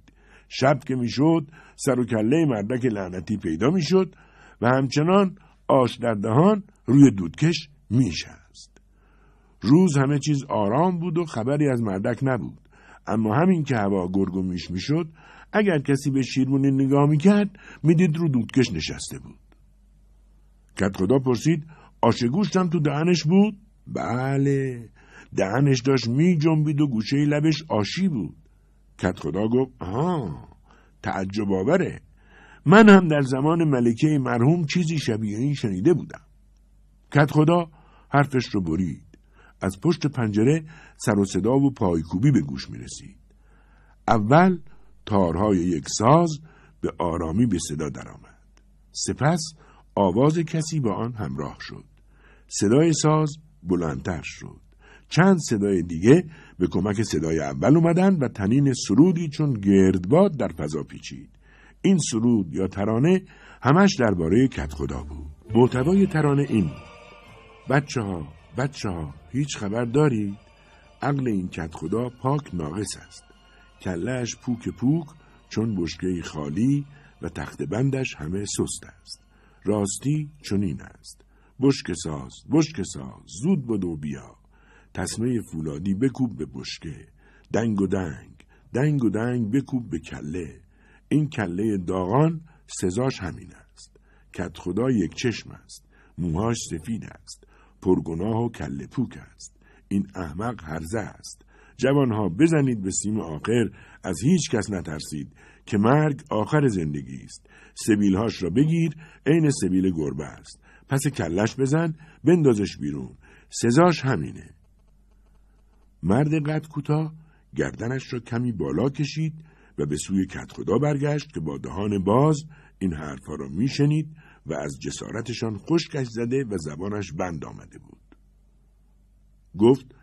شب که میشد سر و کله مردک لعنتی پیدا میشد و همچنان آش در دهان روی دودکش میشست روز همه چیز آرام بود و خبری از مردک نبود اما همین که هوا گرگ میش میشد اگر کسی به شیرمونه نگاه میکرد میدید رو دودکش نشسته بود کت خدا پرسید آش گوشتم تو دهنش بود بله دهنش داشت می جنبید و گوشه لبش آشی بود کت خدا گفت آها تعجب آوره من هم در زمان ملکه مرحوم چیزی شبیه این شنیده بودم کت خدا حرفش رو برید از پشت پنجره سر و صدا و پایکوبی به گوش می رسید اول تارهای یک ساز به آرامی به صدا درآمد. سپس آواز کسی با آن همراه شد. صدای ساز بلندتر شد. چند صدای دیگه به کمک صدای اول اومدن و تنین سرودی چون گردباد در فضا پیچید. این سرود یا ترانه همش درباره کت خدا بود. محتوای ترانه این بچه ها، بچه ها، هیچ خبر دارید؟ عقل این کت خدا پاک ناقص است. کلش پوک پوک چون بشکه خالی و تخت بندش همه سست است. راستی چنین است. بشک ساز، بشک ساز، زود بدو بیا. تسمه فولادی بکوب به بشکه. دنگ و دنگ، دنگ و دنگ بکوب به کله. این کله داغان سزاش همین است. کت خدا یک چشم است. موهاش سفید است. پرگناه و کله پوک است. این احمق هرزه است. جوانها بزنید به سیم آخر از هیچ کس نترسید که مرگ آخر زندگی است سبیلهاش را بگیر عین سبیل گربه است پس کلش بزن بندازش بیرون سزاش همینه مرد قد کوتاه گردنش را کمی بالا کشید و به سوی کت خدا برگشت که با دهان باز این حرفها را میشنید و از جسارتشان خشکش زده و زبانش بند آمده بود گفت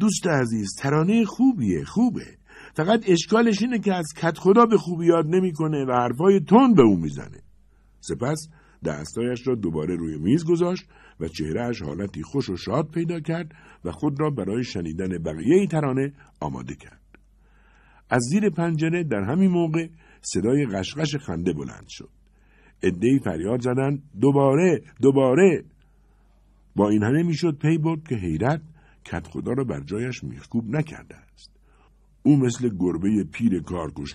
دوست عزیز ترانه خوبیه خوبه فقط اشکالش اینه که از کت خدا به خوبی یاد نمیکنه و حرفای تند به او میزنه سپس دستایش را دوباره روی میز گذاشت و چهرهش حالتی خوش و شاد پیدا کرد و خود را برای شنیدن بقیه ترانه آماده کرد. از زیر پنجره در همین موقع صدای قشقش خنده بلند شد. ادهی فریاد زدند دوباره دوباره با این همه میشد پی برد که حیرت کت خدا را بر جایش میخکوب نکرده است. او مثل گربه پیر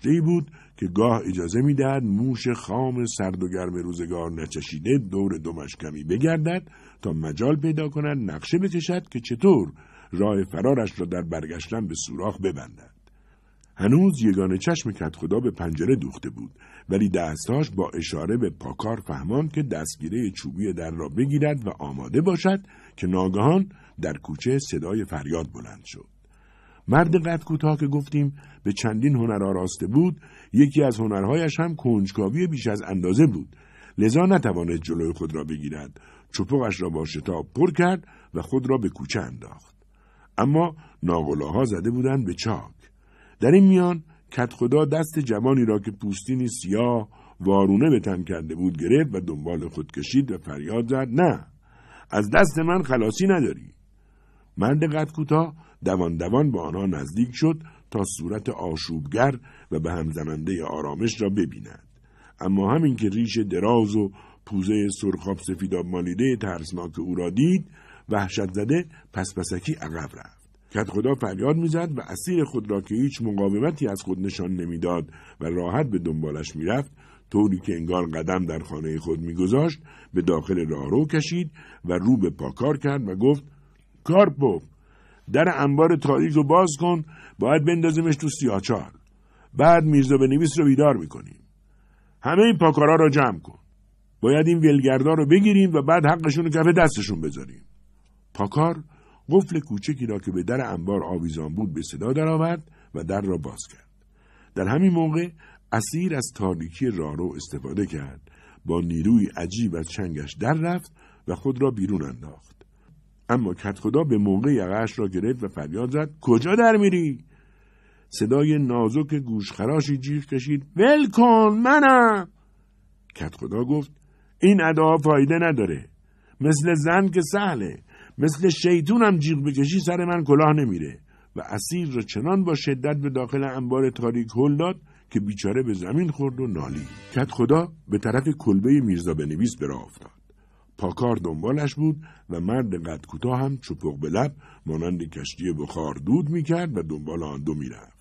ای بود که گاه اجازه میدهد موش خام سرد و گرم روزگار نچشیده دور دمش کمی بگردد تا مجال پیدا کند نقشه بکشد که چطور راه فرارش را در برگشتن به سوراخ ببندد هنوز یگانه چشم کت خدا به پنجره دوخته بود ولی دستاش با اشاره به پاکار فهماند که دستگیره چوبی در را بگیرد و آماده باشد که ناگهان در کوچه صدای فریاد بلند شد. مرد قد که گفتیم به چندین هنر راسته بود یکی از هنرهایش هم کنجکاوی بیش از اندازه بود لذا نتوانست جلوی خود را بگیرد چپقش را با شتاب پر کرد و خود را به کوچه انداخت اما ناقلاها زده بودند به چاک در این میان کت خدا دست جوانی را که پوستینی سیاه وارونه به تن کرده بود گرفت و دنبال خود کشید و فریاد زد نه از دست من خلاصی نداری مرد قد کوتاه دوان دوان به آنها نزدیک شد تا صورت آشوبگر و به هم آرامش را ببیند اما همین که ریش دراز و پوزه سرخاب سفیداب مالیده ترسناک او را دید وحشت زده پس پسکی عقب رفت خدا فریاد میزد و اسیر خود را که هیچ مقاومتی از خود نشان نمیداد و راحت به دنبالش میرفت طوری که انگار قدم در خانه خود میگذاشت به داخل راهرو کشید و رو به پاکار کرد و گفت کارپو در انبار تاریک رو باز کن باید بندازیمش تو سیاچار بعد میرزا به نویس رو بیدار میکنیم همه این پاکارا رو جمع کن باید این ویلگردا رو بگیریم و بعد حقشون رو کف دستشون بذاریم پاکار قفل کوچکی را که به در انبار آویزان بود به صدا درآورد و در را باز کرد در همین موقع اسیر از تاریکی راهرو استفاده کرد با نیروی عجیب از چنگش در رفت و خود را بیرون انداخت اما کتخدا به موقع یقهاش را گرفت و فریاد زد کجا در میری صدای نازک گوشخراشی جیغ کشید ول کن منم خدا گفت این ادا فایده نداره مثل زن که سهله مثل شیطون هم جیغ بکشی سر من کلاه نمیره و اسیر را چنان با شدت به داخل انبار تاریک هل داد که بیچاره به زمین خورد و نالی کت خدا به طرف کلبه میرزا بنویس به راه افتاد پاکار دنبالش بود و مرد قد کوتاه هم چپق به لب مانند کشتی بخار دود میکرد و دنبال آن دو میرفت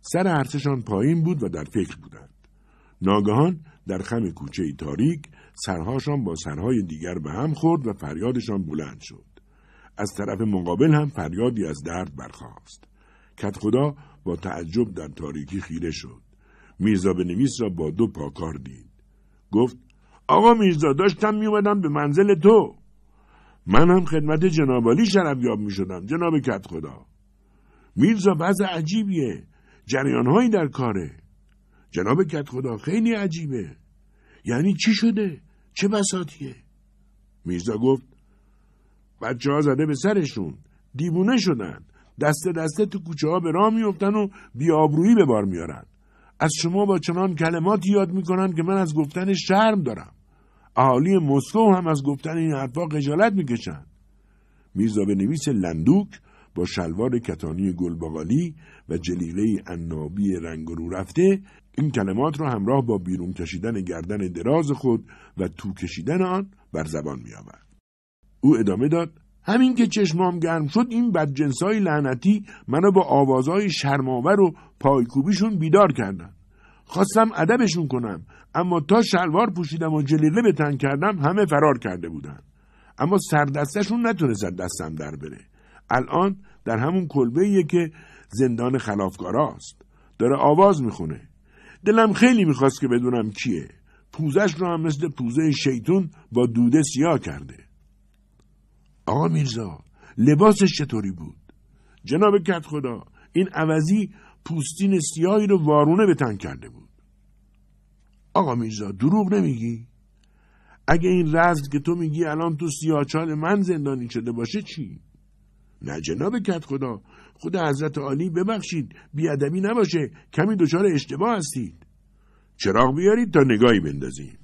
سر عرصشان پایین بود و در فکر بودند ناگهان در خم کوچه تاریک سرهاشان با سرهای دیگر به هم خورد و فریادشان بلند شد. از طرف مقابل هم فریادی از درد برخاست. کت خدا با تعجب در تاریکی خیره شد. میرزا نویس را با دو پاکار دید. گفت آقا میرزا داشتم میومدم به منزل تو. من هم خدمت جنابالی شرف می میشدم جناب کت خدا. میرزا بعض عجیبیه. جریانهایی در کاره. جناب کت خدا خیلی عجیبه. یعنی چی شده؟ چه بساتیه؟ میرزا گفت بچه ها زده به سرشون دیوونه شدن دست دسته تو کوچه ها به راه میفتن و بیابرویی به بار میارن از شما با چنان کلماتی یاد میکنن که من از گفتن شرم دارم اهالی مسکو هم از گفتن این حرفا قجالت میکشند میرزا به نویس لندوک با شلوار کتانی گلبغالی و جلیله انابی رنگ رو رفته این کلمات را همراه با بیرون کشیدن گردن دراز خود و تو کشیدن آن بر زبان می آورد. او ادامه داد همین که چشمام گرم شد این بدجنسای لعنتی منو با آوازهای شرماور و پایکوبیشون بیدار کردن. خواستم ادبشون کنم اما تا شلوار پوشیدم و جلیله به تن کردم همه فرار کرده بودن. اما سردستشون نتونست دستم در بره. الان در همون کلبه که زندان خلافکاراست. داره آواز میخونه. دلم خیلی میخواست که بدونم کیه پوزش رو هم مثل پوزه شیطون با دوده سیاه کرده آقا میرزا لباسش چطوری بود جناب کت خدا این عوضی پوستین سیاهی رو وارونه به تن کرده بود آقا میرزا دروغ نمیگی اگه این رزد که تو میگی الان تو سیاچال من زندانی شده باشه چی نه جناب کت خدا خود حضرت عالی ببخشید بیادبی نباشه کمی دچار اشتباه هستید چراغ بیارید تا نگاهی بندازیم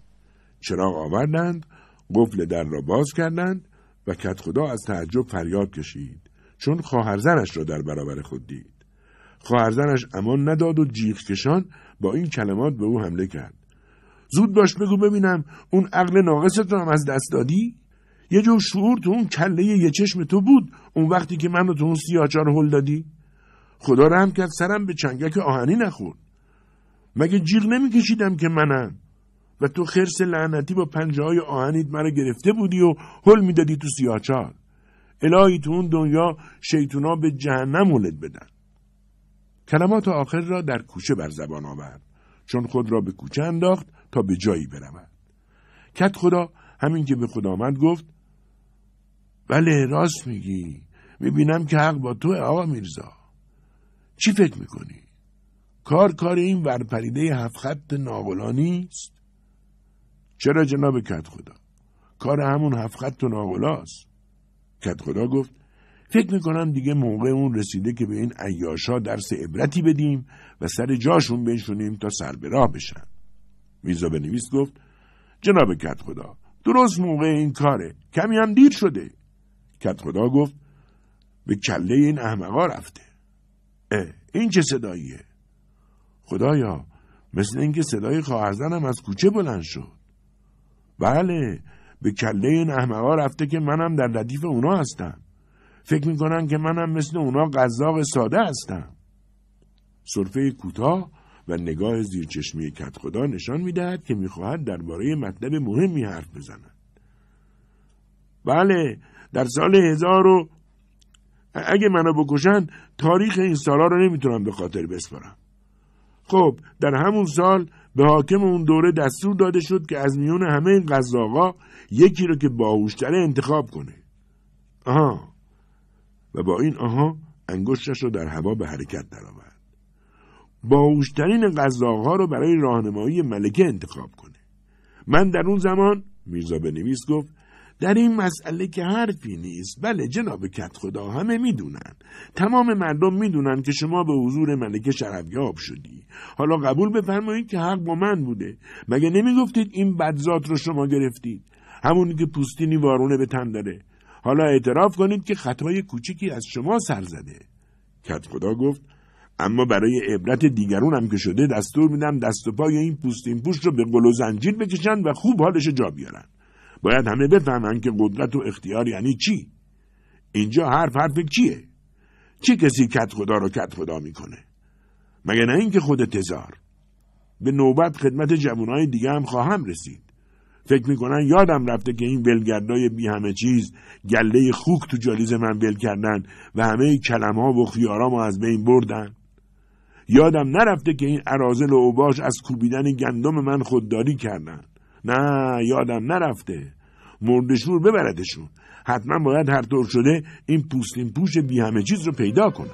چراغ آوردند قفل در را باز کردند و کت خدا از تعجب فریاد کشید چون خواهرزنش را در برابر خود دید خواهرزنش امان نداد و جیغ کشان با این کلمات به او حمله کرد زود باش بگو ببینم اون عقل ناقصت را هم از دست دادی یه جور شعور تو اون کله یه چشم تو بود اون وقتی که منو تو اون سیاچار هل دادی خدا رحم کرد سرم به چنگک آهنی نخورد مگه جیغ نمیکشیدم که منم و تو خرس لعنتی با پنجه های آهنید مرا گرفته بودی و هل میدادی تو سیاچار الهی تو اون دنیا شیطونا به جهنم ولد بدن کلمات آخر را در کوچه بر زبان آورد چون خود را به کوچه انداخت تا به جایی برود کت خدا همین که به خدا آمد گفت بله راست میگی میبینم که حق با تو آقا میرزا چی فکر میکنی؟ کار کار این ورپریده هفت خط نیست است؟ چرا جناب کت خدا؟ کار همون هفت خط ناغلاست کت خدا گفت فکر میکنم دیگه موقع اون رسیده که به این ایاشا درس عبرتی بدیم و سر جاشون بنشونیم تا سر به راه بشن میرزا بنویس گفت جناب کت خدا درست موقع این کاره کمی هم دیر شده کت خدا گفت به کله این احمقا رفته اه این چه صداییه خدایا مثل اینکه صدای خواهرزنم از کوچه بلند شد بله به کله این احمقا رفته که منم در ردیف اونا هستم فکر میکنن که منم مثل اونا قذاق ساده هستم صرفه کوتاه و نگاه زیرچشمی کت خدا نشان میدهد که میخواهد درباره مطلب مهمی حرف بزند بله در سال هزار و اگه منو بکشن تاریخ این سالا رو نمیتونم به خاطر بسپارم خب در همون سال به حاکم اون دوره دستور داده شد که از میون همه این قزاقا یکی رو که باهوشتره انتخاب کنه آها و با این آها انگشتش رو در هوا به حرکت درآورد باهوشترین قزاقها رو برای راهنمایی ملکه انتخاب کنه من در اون زمان میرزا بنویس گفت در این مسئله که حرفی نیست بله جناب کت خدا همه میدونن تمام مردم میدونن که شما به حضور ملکه شرفیاب شدی حالا قبول بفرمایید که حق با من بوده مگه نمیگفتید این بدزات رو شما گرفتید همونی که پوستینی وارونه به تن داره حالا اعتراف کنید که خطای کوچیکی از شما سر زده کت خدا گفت اما برای عبرت دیگرون هم که شده دستور میدم دست و پای این پوستین پوش رو به گل و زنجیر بکشن و خوب حالش جا بیارن باید همه بفهمن که قدرت و اختیار یعنی چی اینجا حرف حرف چیه؟ چه کسی کت خدا رو کت خدا میکنه مگه نه اینکه خود تزار به نوبت خدمت جوانای دیگه هم خواهم رسید فکر میکنن یادم رفته که این ولگردای بی همه چیز گله خوک تو جالیز من ول کردن و همه کلم ها و ما از بین بردن یادم نرفته که این عرازل و اوباش از کوبیدن گندم من خودداری کردن نه یادم نرفته مردشور ببردشون حتما باید هر طور شده این پوستین پوش بی همه چیز رو پیدا کنم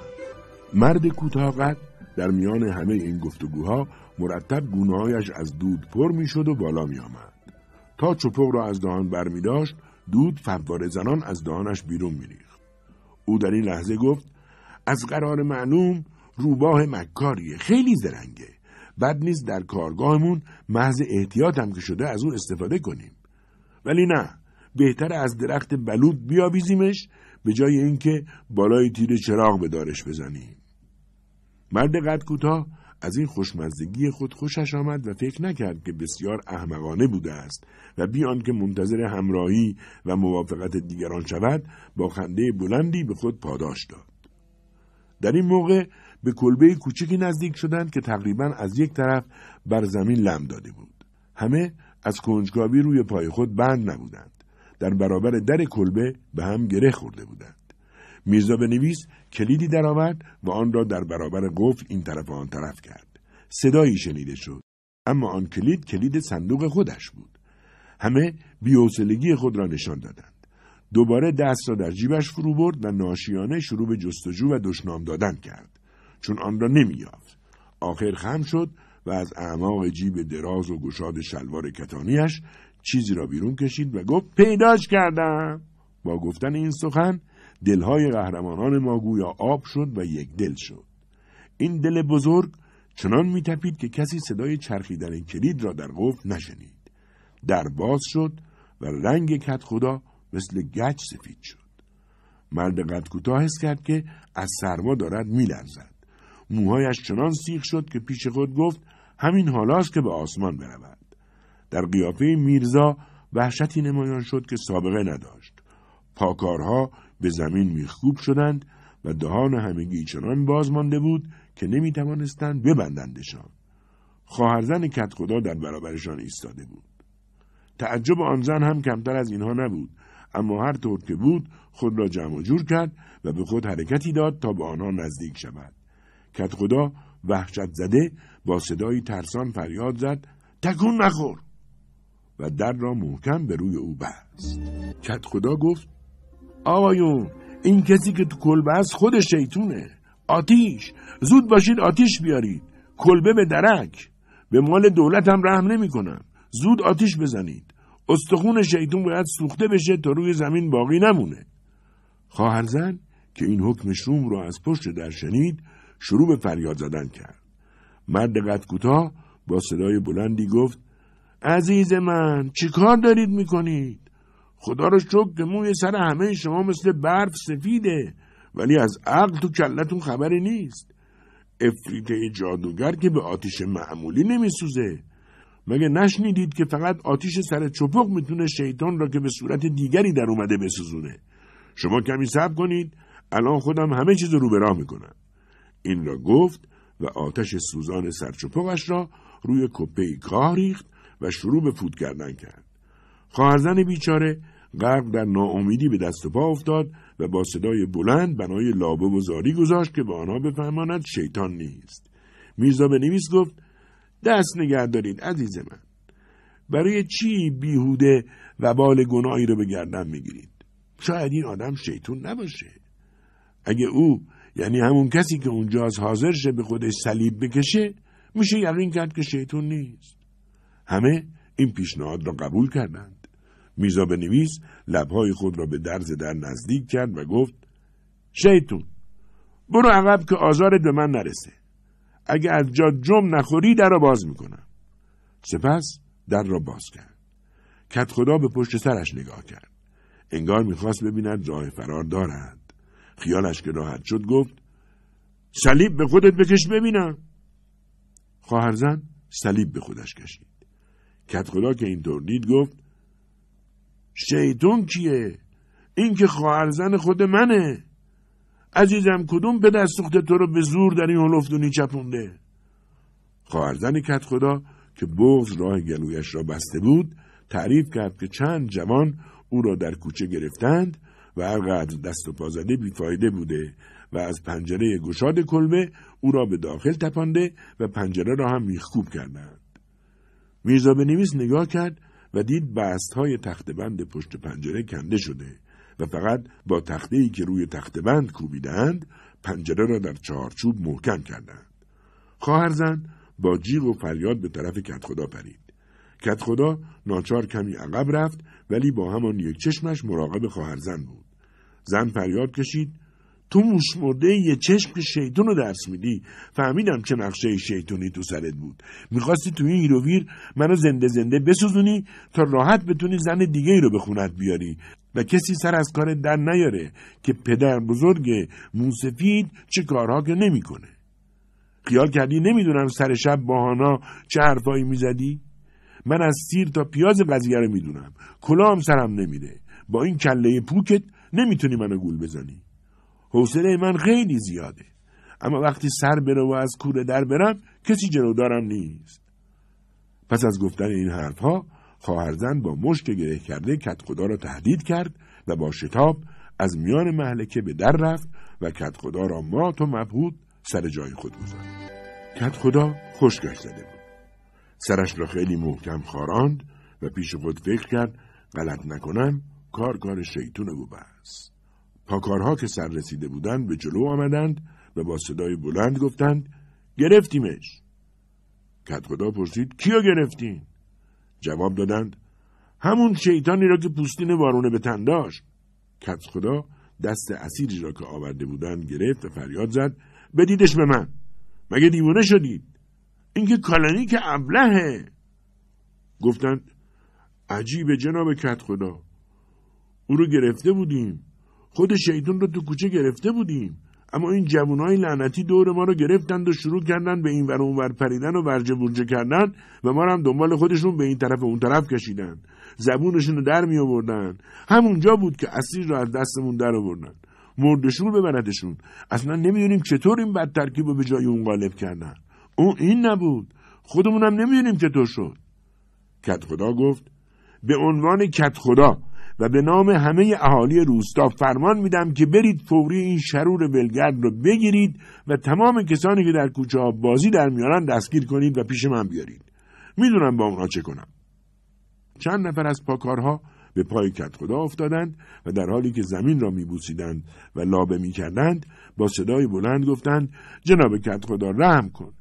مرد کتاقت در میان همه این گفتگوها مرتب گونههایش از دود پر میشد و بالا آمد تا چپق را از دهان می داشت دود فواره زنان از دهانش بیرون میریخت او در این لحظه گفت از قرار معلوم روباه مکاریه خیلی زرنگه بد نیست در کارگاهمون محض احتیاط هم که شده از اون استفاده کنیم ولی نه بهتر از درخت بلود بیاویزیمش به جای اینکه بالای تیر چراغ به دارش بزنیم مرد قد کوتاه از این خوشمزدگی خود خوشش آمد و فکر نکرد که بسیار احمقانه بوده است و بیان که منتظر همراهی و موافقت دیگران شود با خنده بلندی به خود پاداش داد در این موقع به کلبه کوچکی نزدیک شدند که تقریبا از یک طرف بر زمین لم داده بود همه از کنجکاوی روی پای خود بند نبودند در برابر در کلبه به هم گره خورده بودند میرزا بنویس کلیدی آورد و آن را در برابر قفل این طرف و آن طرف کرد صدایی شنیده شد اما آن کلید کلید صندوق خودش بود همه بیحوصلگی خود را نشان دادند دوباره دست را در جیبش فرو برد و ناشیانه شروع به جستجو و دشنام دادن کرد چون آن را نمییافت آخر خم شد و از اعماق جیب دراز و گشاد شلوار کتانیش چیزی را بیرون کشید و گفت پیداش کردم با گفتن این سخن دلهای قهرمانان ما گویا آب شد و یک دل شد این دل بزرگ چنان میتپید که کسی صدای چرخیدن کلید را در قفل نشنید در باز شد و رنگ کت خدا مثل گچ سفید شد مرد قد حس کرد که از سرما دارد میلرزد موهایش چنان سیخ شد که پیش خود گفت همین حالاست که به آسمان برود در قیافه میرزا وحشتی نمایان شد که سابقه نداشت پاکارها به زمین میخکوب شدند و دهان همگی چنان باز مانده بود که نمی ببندندشان خواهرزن کت خدا در برابرشان ایستاده بود تعجب آن زن هم کمتر از اینها نبود اما هر طور که بود خود را جمع جور کرد و به خود حرکتی داد تا به آنها نزدیک شود خدا وحشت زده با صدایی ترسان فریاد زد تکون نخور و در را محکم به روی او بست خدا گفت آقایون این کسی که تو کلبه است خود شیطونه آتیش زود باشید آتیش بیارید کلبه به درک به مال دولت هم رحم نمی کنم. زود آتیش بزنید استخون شیطون باید سوخته بشه تا روی زمین باقی نمونه زن که این حکم شوم را از پشت در شنید شروع به فریاد زدن کرد. مرد قد کوتاه با صدای بلندی گفت عزیز من چی کار دارید میکنید؟ خدا رو شکر که موی سر همه شما مثل برف سفیده ولی از عقل تو کلتون خبری نیست. افریته جادوگر که به آتیش معمولی نمیسوزه مگه نشنیدید که فقط آتیش سر چپق میتونه شیطان را که به صورت دیگری در اومده بسوزونه شما کمی صبر کنید الان خودم همه چیز رو به راه میکنم این را گفت و آتش سوزان سرچپقش را روی کپه کاه ریخت و شروع به فوت کردن کرد. خواهرزن بیچاره غرق در ناامیدی به دست و پا افتاد و با صدای بلند بنای لابه و زاری گذاشت که به آنها بفهماند شیطان نیست. میرزا نویس گفت دست نگه دارید عزیز من. برای چی بیهوده و بال گناهی را به گردن میگیرید؟ شاید این آدم شیطون نباشه. اگه او یعنی همون کسی که اونجا از حاضر شه به خودش صلیب بکشه میشه یقین کرد که شیطون نیست همه این پیشنهاد را قبول کردند میزا بنویس لبهای خود را به درز در نزدیک کرد و گفت شیطون برو عقب که آزارت به من نرسه اگر از جا جم نخوری در را باز میکنم سپس در را باز کرد کت خدا به پشت سرش نگاه کرد انگار میخواست ببیند راه فرار دارد خیالش که راحت شد گفت صلیب به خودت بکش ببینم خواهرزن صلیب به خودش کشید خدا که اینطور دید گفت شیطون کیه این که خواهرزن خود منه عزیزم کدوم به دستوخت تو رو به زور در این هلفدونی چپونده خواهرزن کت خدا که بغز راه گلویش را بسته بود تعریف کرد که چند جوان او را در کوچه گرفتند و هرقدر دست و پا بیفایده بوده و از پنجره گشاد کلبه او را به داخل تپانده و پنجره را هم میخکوب کردند. میرزا بنویس نگاه کرد و دید بست های تخت بند پشت پنجره کنده شده و فقط با تخته ای که روی تخت بند کوبیدند پنجره را در چهارچوب محکم کردند. خواهر با جیغ و فریاد به طرف خدا پرید. خدا ناچار کمی عقب رفت ولی با همان یک چشمش مراقب خواهرزن بود. زن فریاد کشید تو موش مرده یه چشم شیطون رو درس میدی فهمیدم که نقشه شیطونی تو سرت بود میخواستی توی این ایروویر منو زنده زنده بسوزونی تا راحت بتونی زن دیگه ای رو به خونت بیاری و کسی سر از کار در نیاره که پدر بزرگ موسفید چه کارها که نمیکنه خیال کردی نمیدونم سر شب باهانا چه حرفایی میزدی من از سیر تا پیاز قضیه رو میدونم کلام سرم نمیره با این کله پوکت نمیتونی منو گول بزنی حوصله من خیلی زیاده اما وقتی سر بره و از کوره در برم کسی جلودارم نیست پس از گفتن این حرفها خواهرزن با مشک گره کرده خدا را تهدید کرد و با شتاب از میان محلکه به در رفت و خدا را مات و مبهود سر جای خود کت خدا خشکش زده بود سرش را خیلی محکم خاراند و پیش خود فکر کرد غلط نکنم کار کار شیطون پاکارها که سر رسیده بودند به جلو آمدند و با صدای بلند گفتند گرفتیمش. کتخدا پرسید کیا گرفتین؟ جواب دادند همون شیطانی را که پوستین وارونه به تن داشت. دست اسیری را که آورده بودند گرفت و فریاد زد بدیدش به من. مگه دیوانه شدید؟ اینکه کالانی که ابلهه گفتند عجیب جناب کت او رو گرفته بودیم خود شیطون رو تو کوچه گرفته بودیم اما این جوانای لعنتی دور ما رو گرفتند و شروع کردن به این ور اونور پریدن و ورجه برجه کردن و ما رو هم دنبال خودشون به این طرف و اون طرف کشیدن زبونشون رو در می آوردن همونجا بود که اسیر رو از دستمون در آوردن مردشون ببردشون اصلا نمیدونیم چطور این بد ترکیب رو به جای اون غالب کردن اون این نبود خودمونم نمیدونیم چطور شد کت خدا گفت به عنوان کت خدا و به نام همه اهالی روستا فرمان میدم که برید فوری این شرور بلگرد رو بگیرید و تمام کسانی که در کوچه بازی در میارن دستگیر کنید و پیش من بیارید میدونم با اونها چه کنم چند نفر از پاکارها به پای کت خدا افتادند و در حالی که زمین را میبوسیدند و لابه میکردند با صدای بلند گفتند جناب کت خدا رحم کن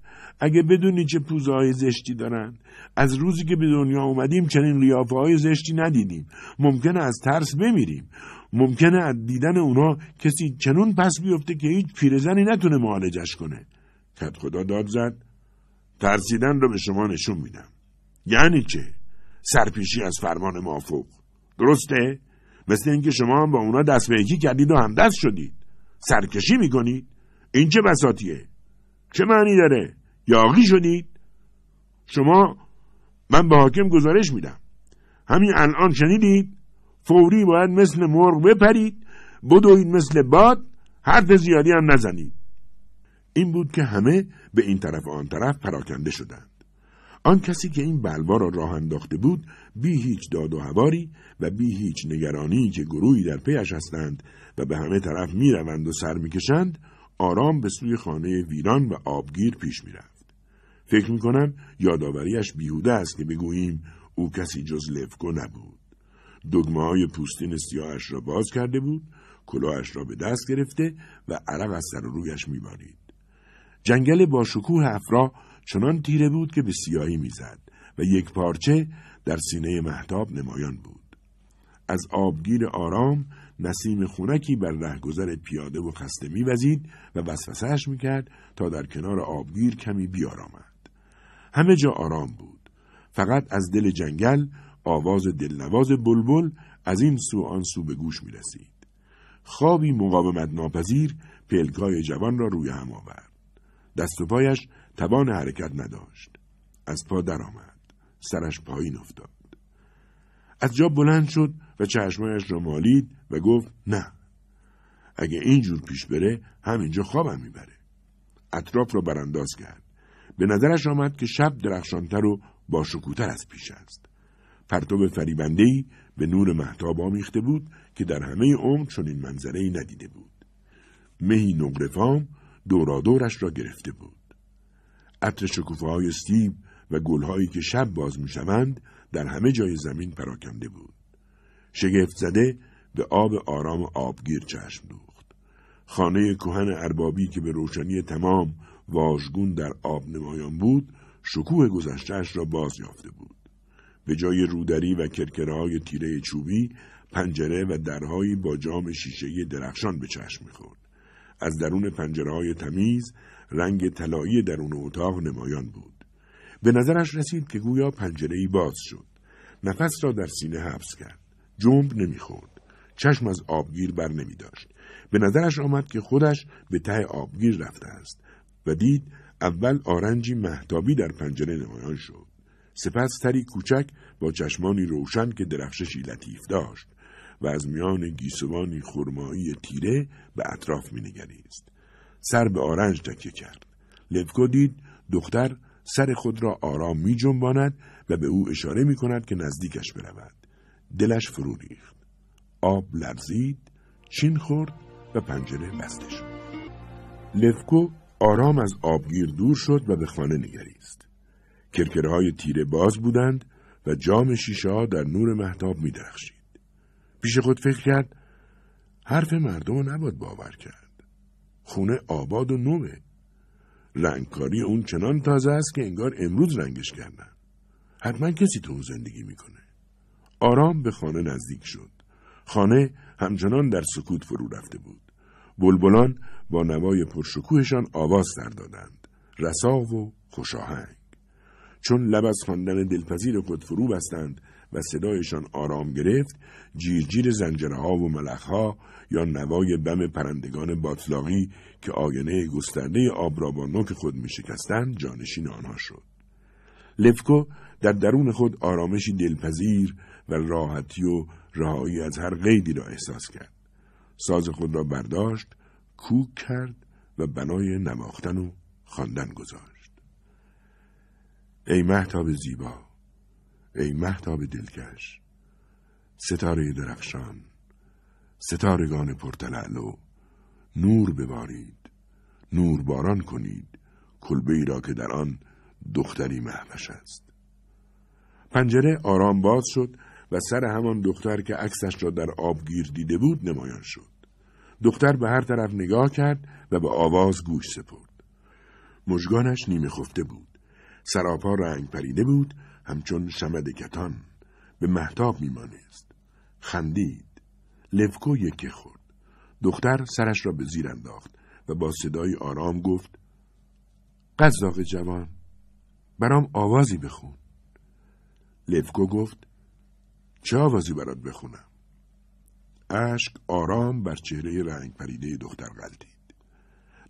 اگه بدونی چه پوزهای زشتی دارن از روزی که به دنیا اومدیم چنین قیافه های زشتی ندیدیم ممکنه از ترس بمیریم ممکنه از دیدن اونا کسی چنون پس بیفته که هیچ پیرزنی نتونه معالجش کنه کت خدا داد زد ترسیدن رو به شما نشون میدم یعنی چه سرپیشی از فرمان مافوق درسته مثل اینکه شما هم با اونا دست به یکی کردید و همدست شدید سرکشی میکنید این چه بساتیه چه معنی داره یاغی شدید شما من به حاکم گزارش میدم همین الان شنیدید فوری باید مثل مرغ بپرید بدوید مثل باد حرف زیادی هم نزنید این بود که همه به این طرف و آن طرف پراکنده شدند آن کسی که این بلوا را راه انداخته بود بی هیچ داد و هواری و بی هیچ نگرانی که گروهی در پیش هستند و به همه طرف روند و سر کشند آرام به سوی خانه ویران و آبگیر پیش میرفت فکر کنم یادآوریش بیهوده است که بگوییم او کسی جز لفکو نبود. دگمه های پوستین سیاهش را باز کرده بود، کلاهش را به دست گرفته و عرق از سر و رویش میبارید. جنگل با شکوه افرا چنان تیره بود که به سیاهی میزد و یک پارچه در سینه محتاب نمایان بود. از آبگیر آرام نسیم خونکی بر رهگذر پیاده و خسته میوزید و وسوسهاش میکرد تا در کنار آبگیر کمی بیارامد. همه جا آرام بود. فقط از دل جنگل آواز دلنواز بلبل از این سو آن سو به گوش می رسید. خوابی مقاومت ناپذیر پلکای جوان را روی هم آورد. دست و پایش توان حرکت نداشت. از پا درآمد. سرش پایین افتاد. از جا بلند شد و چشمایش را مالید و گفت نه. اگه اینجور پیش بره همینجا خوابم میبره. اطراف را برانداز کرد. به نظرش آمد که شب درخشانتر و باشکوتر از پیش است پرتو فریبندهی به نور محتاب آمیخته بود که در همه عمر چنین ای ندیده بود مهی نقرفام دورادورش را گرفته بود عطر شکوفه های سیب و گلهایی که شب باز میشوند در همه جای زمین پراکنده بود شگفت زده به آب آرام آبگیر چشم دوخت خانه کوهن اربابی که به روشنی تمام واژگون در آب نمایان بود شکوه گذشتهاش را باز یافته بود به جای رودری و کرکره تیره چوبی پنجره و درهایی با جام شیشه درخشان به چشم میخورد از درون پنجره تمیز رنگ طلایی درون اتاق نمایان بود به نظرش رسید که گویا پنجره ای باز شد نفس را در سینه حبس کرد جنب نمیخورد چشم از آبگیر بر نمی به نظرش آمد که خودش به ته آبگیر رفته است و دید اول آرنجی محتابی در پنجره نمایان شد. سپس تری کوچک با چشمانی روشن که درخششی لطیف داشت و از میان گیسوانی خرمایی تیره به اطراف نگریست. سر به آرنج تکیه کرد. لفکو دید دختر سر خود را آرام می جنباند و به او اشاره می کند که نزدیکش برود. دلش فرو ریخت. آب لرزید، چین خورد و پنجره بسته شد. لفکو آرام از آبگیر دور شد و به خانه نگریست. کرکرهای تیره باز بودند و جام شیشه ها در نور محتاب می درخشید. پیش خود فکر کرد حرف مردم و نباید باور کرد. خونه آباد و نومه. رنگکاری اون چنان تازه است که انگار امروز رنگش کردن. حتما کسی تو اون زندگی میکنه. آرام به خانه نزدیک شد. خانه همچنان در سکوت فرو رفته بود. بلبلان با نوای پرشکوهشان آواز در دادند رسا و خوشاهنگ چون لب از خواندن دلپذیر خود فرو بستند و صدایشان آرام گرفت جیرجیر زنجره و ملخها یا نوای بم پرندگان باطلاقی که آینه گسترده آب را با نوک خود می شکستند جانشین آنها شد لفکو در درون خود آرامشی دلپذیر و راحتی و رهایی از هر قیدی را احساس کرد ساز خود را برداشت کوک کرد و بنای نماختن و خواندن گذاشت ای محتاب زیبا ای محتاب دلکش ستاره درخشان ستارگان پرتلعلو نور ببارید نور باران کنید کلبه ای را که در آن دختری محوش است پنجره آرام باز شد و سر همان دختر که عکسش را در آبگیر دیده بود نمایان شد دختر به هر طرف نگاه کرد و به آواز گوش سپرد. مژگانش نیمه خفته بود. سراپا رنگ پریده بود همچون شمد کتان. به محتاب میمانست. خندید. لفکو یکی خورد. دختر سرش را به زیر انداخت و با صدای آرام گفت قزاق جوان برام آوازی بخون. لفکو گفت چه آوازی برات بخونم؟ اشک آرام بر چهره رنگ پریده دختر غلطید.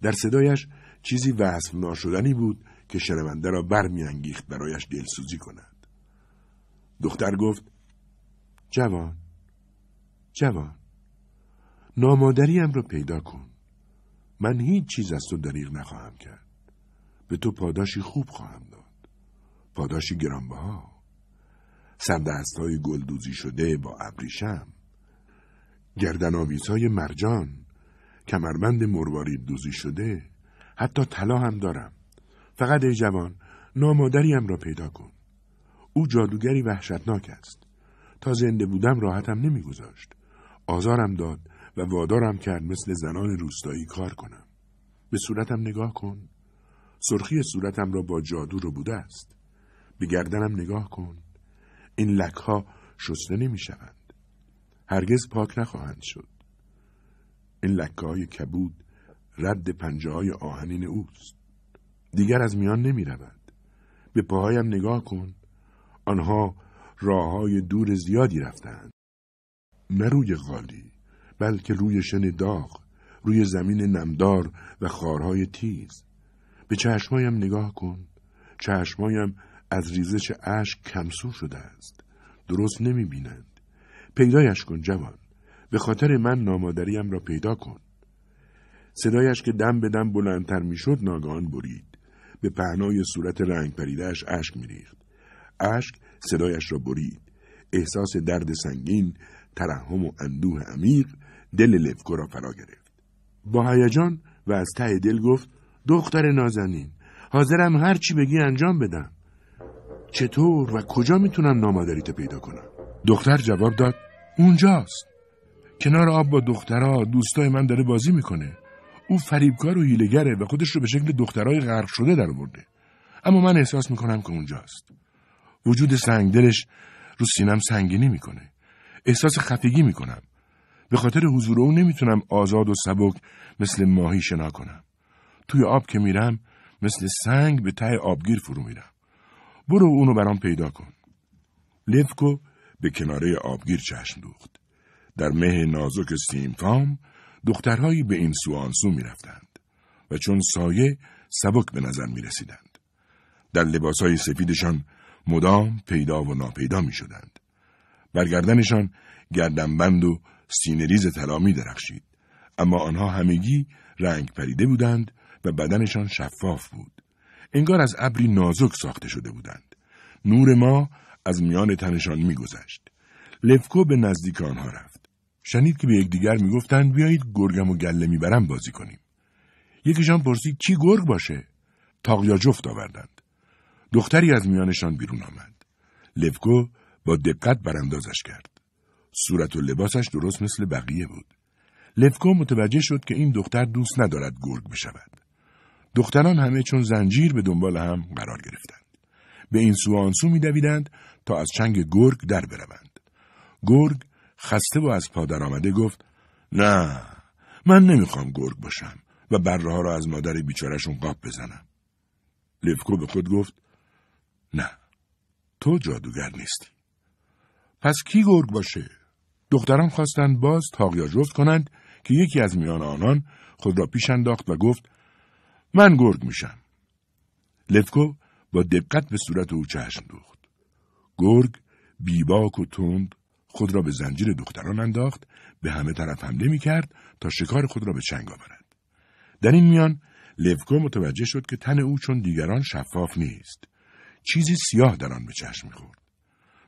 در صدایش چیزی وصف ناشدنی بود که شنونده را برمیانگیخت برایش دلسوزی کند. دختر گفت جوان جوان نامادریم را پیدا کن. من هیچ چیز از تو دریغ نخواهم کرد. به تو پاداشی خوب خواهم داد. پاداشی گرانبها. سردست های گلدوزی شده با ابریشم گردناویزهای مرجان کمربند مروارید دوزی شده حتی طلا هم دارم فقط ای جوان نامادریم را پیدا کن او جادوگری وحشتناک است تا زنده بودم راحتم نمیگذاشت آزارم داد و وادارم کرد مثل زنان روستایی کار کنم به صورتم نگاه کن سرخی صورتم را با جادو رو بوده است به گردنم نگاه کن این لکها شسته نمی شود هرگز پاک نخواهند شد این لکه های کبود رد پنجه های آهنین اوست دیگر از میان نمی رود. به پاهایم نگاه کن آنها راه های دور زیادی رفتند نه روی غالی بلکه روی شن داغ روی زمین نمدار و خارهای تیز به چشمایم نگاه کن چشمایم از ریزش اشک کمسور شده است درست نمی بینند پیدایش کن جوان به خاطر من نامادریم را پیدا کن صدایش که دم به دم بلندتر میشد ناگان برید به پهنای صورت رنگ پریدهش اشک میریخت اشک صدایش را برید احساس درد سنگین ترحم و اندوه عمیق دل لفکو را فرا گرفت با هیجان و از ته دل گفت دختر نازنین حاضرم هر چی بگی انجام بدم چطور و کجا میتونم نامادریت پیدا کنم دختر جواب داد اونجاست کنار آب با دخترها دوستای من داره بازی میکنه او فریبکار و هیلگره و خودش رو به شکل دخترای غرق شده در برده. اما من احساس میکنم که اونجاست وجود سنگدلش رو سینم سنگینی میکنه احساس خفگی میکنم به خاطر حضور او نمیتونم آزاد و سبک مثل ماهی شنا کنم توی آب که میرم مثل سنگ به ته آبگیر فرو میرم برو اونو برام پیدا کن لفکو به کناره آبگیر چشم دوخت. در مه نازک سیمفام دخترهایی به این سو آنسو می رفتند و چون سایه سبک به نظر می رسیدند. در لباسهای سفیدشان مدام پیدا و ناپیدا می شدند. برگردنشان گردنبند و سینریز تلامی درخشید. اما آنها همگی رنگ پریده بودند و بدنشان شفاف بود. انگار از ابری نازک ساخته شده بودند. نور ما از میان تنشان میگذشت لفکو به نزدیک آنها رفت شنید که به یکدیگر میگفتند بیایید گرگم و گله میبرم بازی کنیم یکیشان پرسید کی گرگ باشه تاقیا جفت آوردند دختری از میانشان بیرون آمد لفکو با دقت براندازش کرد صورت و لباسش درست مثل بقیه بود لفکو متوجه شد که این دختر دوست ندارد گرگ بشود دختران همه چون زنجیر به دنبال هم قرار گرفتند به این سو آنسو میدویدند تا از چنگ گرگ در بروند. گرگ خسته و از پادر آمده گفت نه من نمیخوام گرگ باشم و برها را از مادر بیچارشون قاب بزنم. لفکو به خود گفت نه تو جادوگر نیستی. پس کی گرگ باشه؟ دختران خواستند باز تاقیا جفت کنند که یکی از میان آنان خود را پیش انداخت و گفت من گرگ میشم. لفکو با دقت به صورت او چشم دوخت. گرگ بیباک و تند خود را به زنجیر دختران انداخت به همه طرف حمله می کرد تا شکار خود را به چنگ آورد. در این میان لفکو متوجه شد که تن او چون دیگران شفاف نیست. چیزی سیاه در آن به چشم خورد.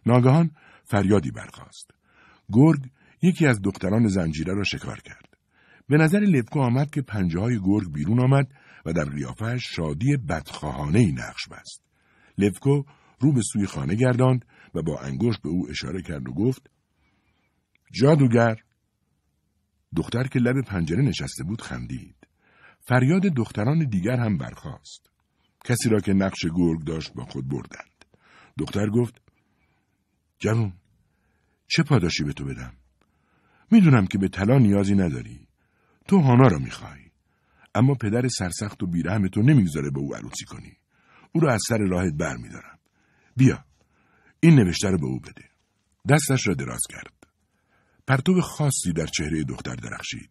ناگهان فریادی برخاست. گرگ یکی از دختران زنجیره را شکار کرد. به نظر لفکو آمد که پنجه های گرگ بیرون آمد و در ریافه شادی بدخواهانه ای نقش بست. لوکو رو به سوی خانه گرداند و با انگشت به او اشاره کرد و گفت جادوگر دختر که لب پنجره نشسته بود خندید فریاد دختران دیگر هم برخاست کسی را که نقش گرگ داشت با خود بردند دختر گفت جوون چه پاداشی به تو بدم میدونم که به طلا نیازی نداری تو هانا را میخوای اما پدر سرسخت و بیرحم تو نمیگذاره با او عروسی کنی او را از سر راهت برمیدارم بیا این نوشته رو به او بده دستش را دراز کرد پرتو خاصی در چهره دختر درخشید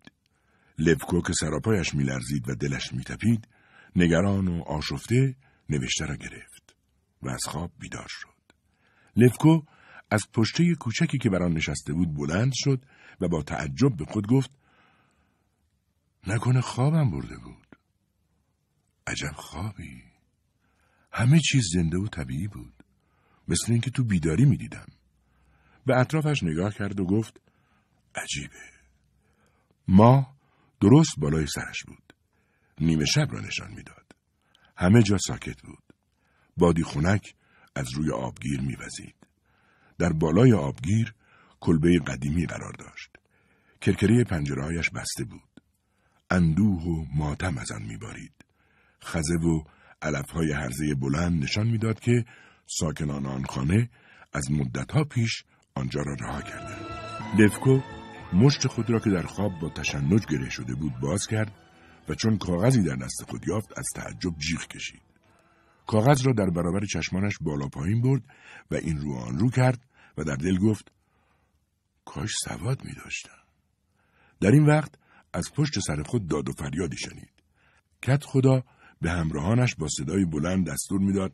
لفکو که سراپایش میلرزید و دلش میتپید نگران و آشفته نوشته را گرفت و از خواب بیدار شد لفکو از پشته کوچکی که بران نشسته بود بلند شد و با تعجب به خود گفت نکنه خوابم برده بود عجب خوابی همه چیز زنده و طبیعی بود مثل اینکه تو بیداری میدیدم به اطرافش نگاه کرد و گفت عجیبه ما درست بالای سرش بود نیمه شب را نشان میداد همه جا ساکت بود بادی خونک از روی آبگیر میوزید در بالای آبگیر کلبه قدیمی قرار داشت کرکره پنجرهایش بسته بود اندوه و ماتم از آن میبارید خزه و علفهای هرزه بلند نشان میداد که ساکنان آن خانه از مدتها پیش آنجا را رها کرده دفکو مشت خود را که در خواب با تشنج گره شده بود باز کرد و چون کاغذی در دست خود یافت از تعجب جیغ کشید. کاغذ را در برابر چشمانش بالا پایین برد و این رو آن رو کرد و در دل گفت کاش سواد می در این وقت از پشت سر خود داد و فریادی شنید. کت خدا به همراهانش با صدای بلند دستور میداد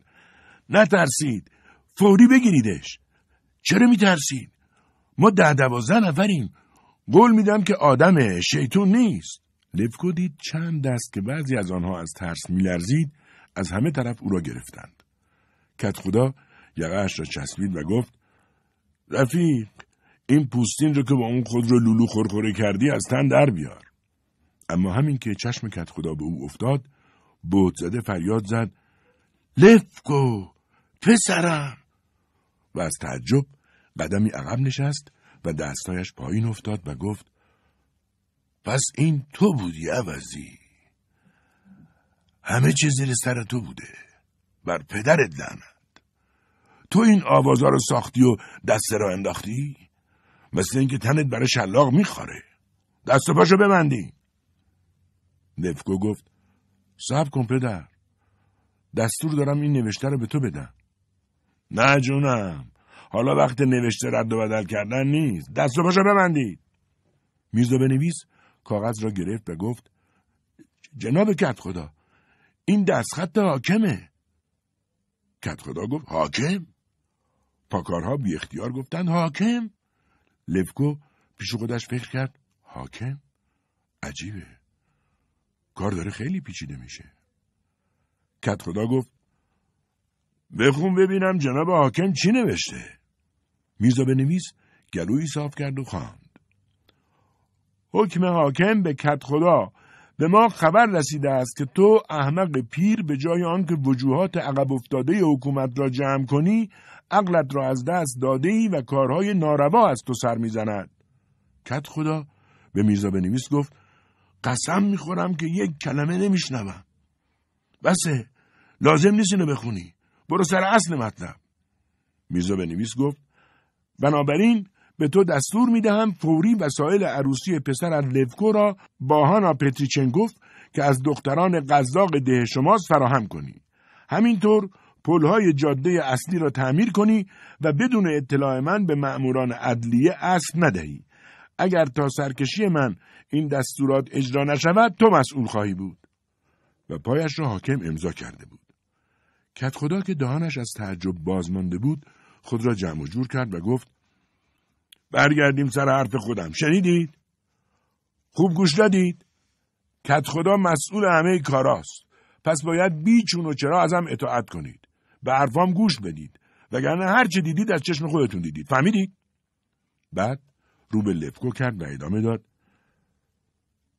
نترسید فوری بگیریدش چرا میترسید ما ده دوازده نفریم قول میدم که آدم شیطون نیست لفکو دید چند دست که بعضی از آنها از ترس میلرزید از همه طرف او را گرفتند کت خدا یقهاش را چسبید و گفت رفیق این پوستین رو که با اون خود رو لولو خورخوره کردی از تن در بیار اما همین که چشم کت خدا به او افتاد بود زده فریاد زد لفکو پسرم و از تعجب قدمی عقب نشست و دستایش پایین افتاد و گفت پس این تو بودی عوضی همه چیز زیر سر تو بوده بر پدرت لعنت تو این آوازا رو ساختی و دست را انداختی مثل اینکه تنت برای شلاق میخوره دست و پاشو ببندی نفکو گفت صبر کن پدر دستور دارم این نوشته رو به تو بدم نه جونم حالا وقت نوشته رد و بدل کردن نیست دست و پاشو ببندید میرزا بنویس کاغذ را گرفت و گفت جناب کت خدا این دست خط حاکمه کت خدا گفت حاکم پاکارها بی اختیار گفتند حاکم لفکو پیش خودش فکر کرد حاکم عجیبه کار داره خیلی پیچیده میشه کت خدا گفت بخون ببینم جناب حاکم چی نوشته میرزا بنویس گلوی صاف کرد و خواند حکم حاکم به کت خدا به ما خبر رسیده است که تو احمق پیر به جای آنکه وجوهات عقب افتاده حکومت را جمع کنی عقلت را از دست داده ای و کارهای ناروا از تو سر میزند کت خدا به میرزا بنویس گفت قسم میخورم که یک کلمه نمیشنوم بسه لازم نیست اینو بخونی برو سر اصل مطلب میرزا بنویس گفت بنابراین به تو دستور میدهم فوری وسایل عروسی پسر لفکو را با هانا گفت که از دختران قزاق ده شماست فراهم کنی همینطور پلهای جاده اصلی را تعمیر کنی و بدون اطلاع من به مأموران عدلیه اصل ندهی اگر تا سرکشی من این دستورات اجرا نشود تو مسئول خواهی بود و پایش را حاکم امضا کرده بود کت خدا که دهانش از تعجب باز بود خود را جمع و جور کرد و گفت برگردیم سر حرف خودم شنیدید؟ خوب گوش دادید؟ کت خدا مسئول همه کاراست پس باید بیچون و چرا ازم اطاعت کنید به حرفام گوش بدید وگرنه هر چه دیدید از چشم خودتون دیدید فهمیدید؟ بعد رو به لفکو کرد و ادامه داد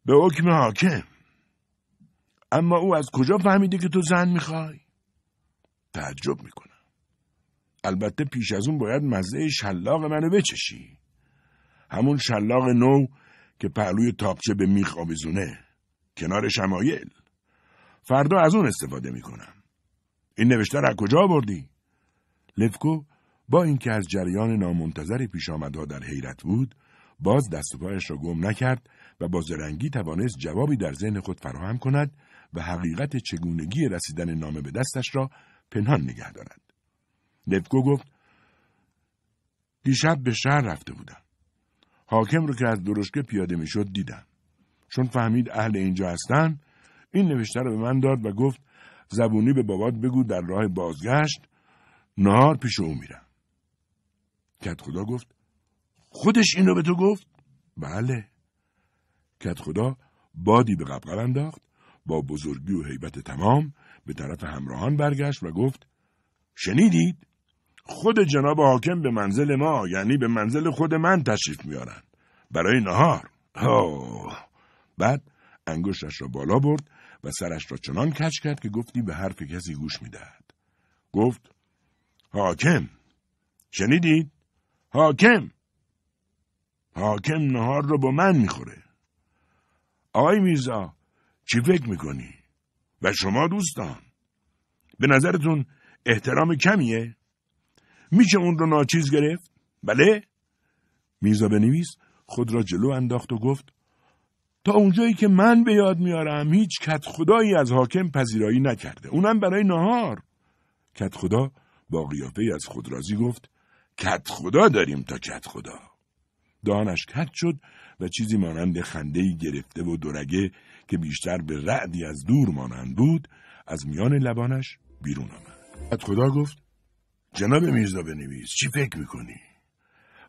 به حکم حاکم اما او از کجا فهمیده که تو زن میخوای؟ تعجب میکنم البته پیش از اون باید مزه شلاق منو بچشی همون شلاق نو که پهلوی تاپچه به میخ آویزونه کنار شمایل فردا از اون استفاده میکنم این نوشته از کجا آوردی لفکو با اینکه از جریان نامنتظر پیش آمدها در حیرت بود باز دست و پایش را گم نکرد و با زرنگی توانست جوابی در ذهن خود فراهم کند و حقیقت چگونگی رسیدن نامه به دستش را پنهان نگه دارد. لبکو گفت دیشب به شهر رفته بودم. حاکم رو که از درشکه پیاده می شد دیدم. چون فهمید اهل اینجا هستن این نوشته رو به من داد و گفت زبونی به بابات بگو در راه بازگشت نهار پیش او میرم. کت خدا گفت خودش این رو به تو گفت؟ بله. کت خدا بادی به قبقب انداخت با بزرگی و حیبت تمام به طرف همراهان برگشت و گفت شنیدید؟ خود جناب حاکم به منزل ما یعنی به منزل خود من تشریف میارن برای نهار آه. بعد انگشتش را بالا برد و سرش را چنان کچ کرد که گفتی به حرف کسی گوش میدهد گفت حاکم شنیدید؟ حاکم حاکم نهار رو با من میخوره آقای میرزا چی فکر میکنی؟ و شما دوستان به نظرتون احترام کمیه؟ میشه اون رو ناچیز گرفت؟ بله؟ میرزا بنویس خود را جلو انداخت و گفت تا اونجایی که من به یاد میارم هیچ کت خدایی از حاکم پذیرایی نکرده اونم برای نهار کت خدا با قیافه از خود رازی گفت کت خدا داریم تا کت خدا دانش کت شد و چیزی مانند خندهی گرفته و درگه که بیشتر به رعدی از دور مانند بود از میان لبانش بیرون آمد خدا گفت جناب میرزا بنویس چی فکر میکنی؟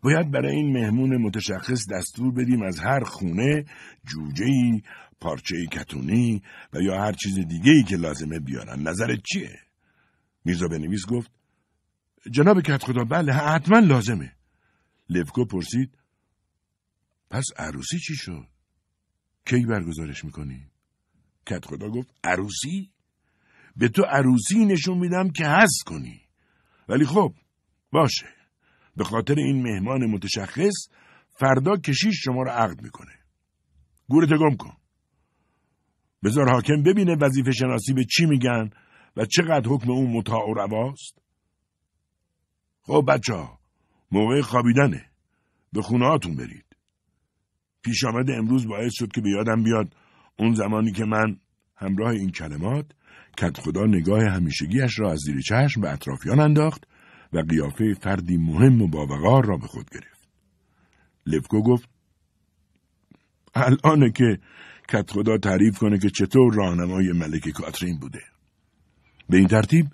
باید برای این مهمون متشخص دستور بدیم از هر خونه جوجهی، پارچه کتونی و یا هر چیز دیگهی که لازمه بیارن. نظرت چیه؟ میرزا بنویس گفت جناب کت خدا بله حتما لازمه. لفکو پرسید پس عروسی چی شد؟ کی برگزارش میکنی؟ کت خدا گفت عروسی؟ به تو عروسی نشون میدم که هز کنی ولی خب باشه به خاطر این مهمان متشخص فردا کشیش شما رو عقد میکنه گورت گم کن بزار حاکم ببینه وظیفه شناسی به چی میگن و چقدر حکم اون متاع و رواست خب بچه ها موقع خوابیدنه به خونه هاتون برید پیش امروز باعث شد که به یادم بیاد اون زمانی که من همراه این کلمات کت خدا نگاه همیشگیش را از زیر چشم به اطرافیان انداخت و قیافه فردی مهم و باوقار را به خود گرفت. لفکو گفت الانه که کت خدا تعریف کنه که چطور راهنمای ملک کاترین بوده. به این ترتیب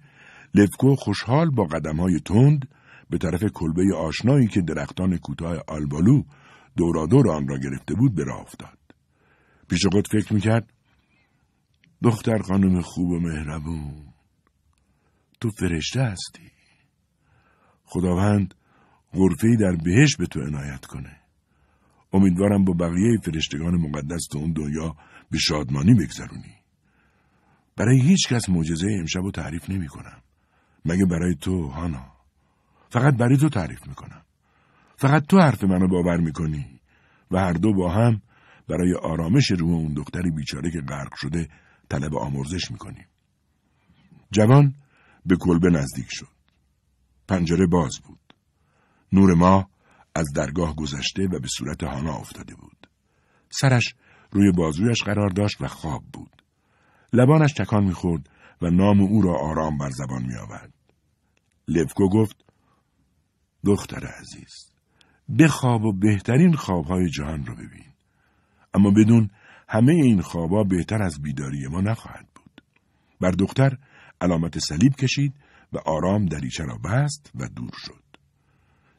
لفکو خوشحال با های تند به طرف کلبه آشنایی که درختان کوتاه آلبالو دورادور آن را گرفته بود به راه افتاد پیش خود فکر میکرد دختر خانم خوب و مهربون تو فرشته هستی خداوند غرفه در بهش به تو عنایت کنه امیدوارم با بقیه فرشتگان مقدس تو اون دنیا به شادمانی بگذرونی برای هیچ کس معجزه امشب رو تعریف نمی کنم مگه برای تو هانا فقط برای تو تعریف میکنم فقط تو حرف منو باور میکنی و هر دو با هم برای آرامش روح اون دختری بیچاره که غرق شده طلب آمرزش میکنیم جوان به کلبه نزدیک شد پنجره باز بود نور ما از درگاه گذشته و به صورت هانا افتاده بود سرش روی بازویش قرار داشت و خواب بود لبانش تکان میخورد و نام او را آرام بر زبان میآورد لفکو گفت دختر عزیز بخواب و بهترین خوابهای جهان را ببین. اما بدون همه این خوابها بهتر از بیداری ما نخواهد بود. بر دختر علامت صلیب کشید و آرام دریچه را بست و دور شد.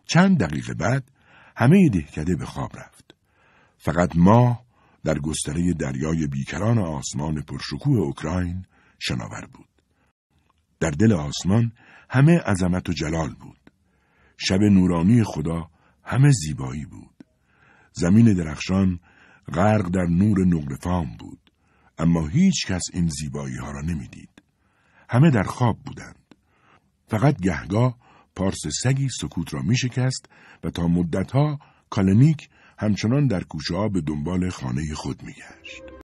چند دقیقه بعد همه دهکده به خواب رفت. فقط ما در گستره دریای بیکران آسمان پرشکوه اوکراین شناور بود. در دل آسمان همه عظمت و جلال بود. شب نورانی خدا همه زیبایی بود. زمین درخشان غرق در نور نقرفام بود. اما هیچ کس این زیبایی ها را نمیدید. همه در خواب بودند. فقط گهگاه پارس سگی سکوت را می شکست و تا مدتها کالنیک همچنان در کوچه به دنبال خانه خود می گشت.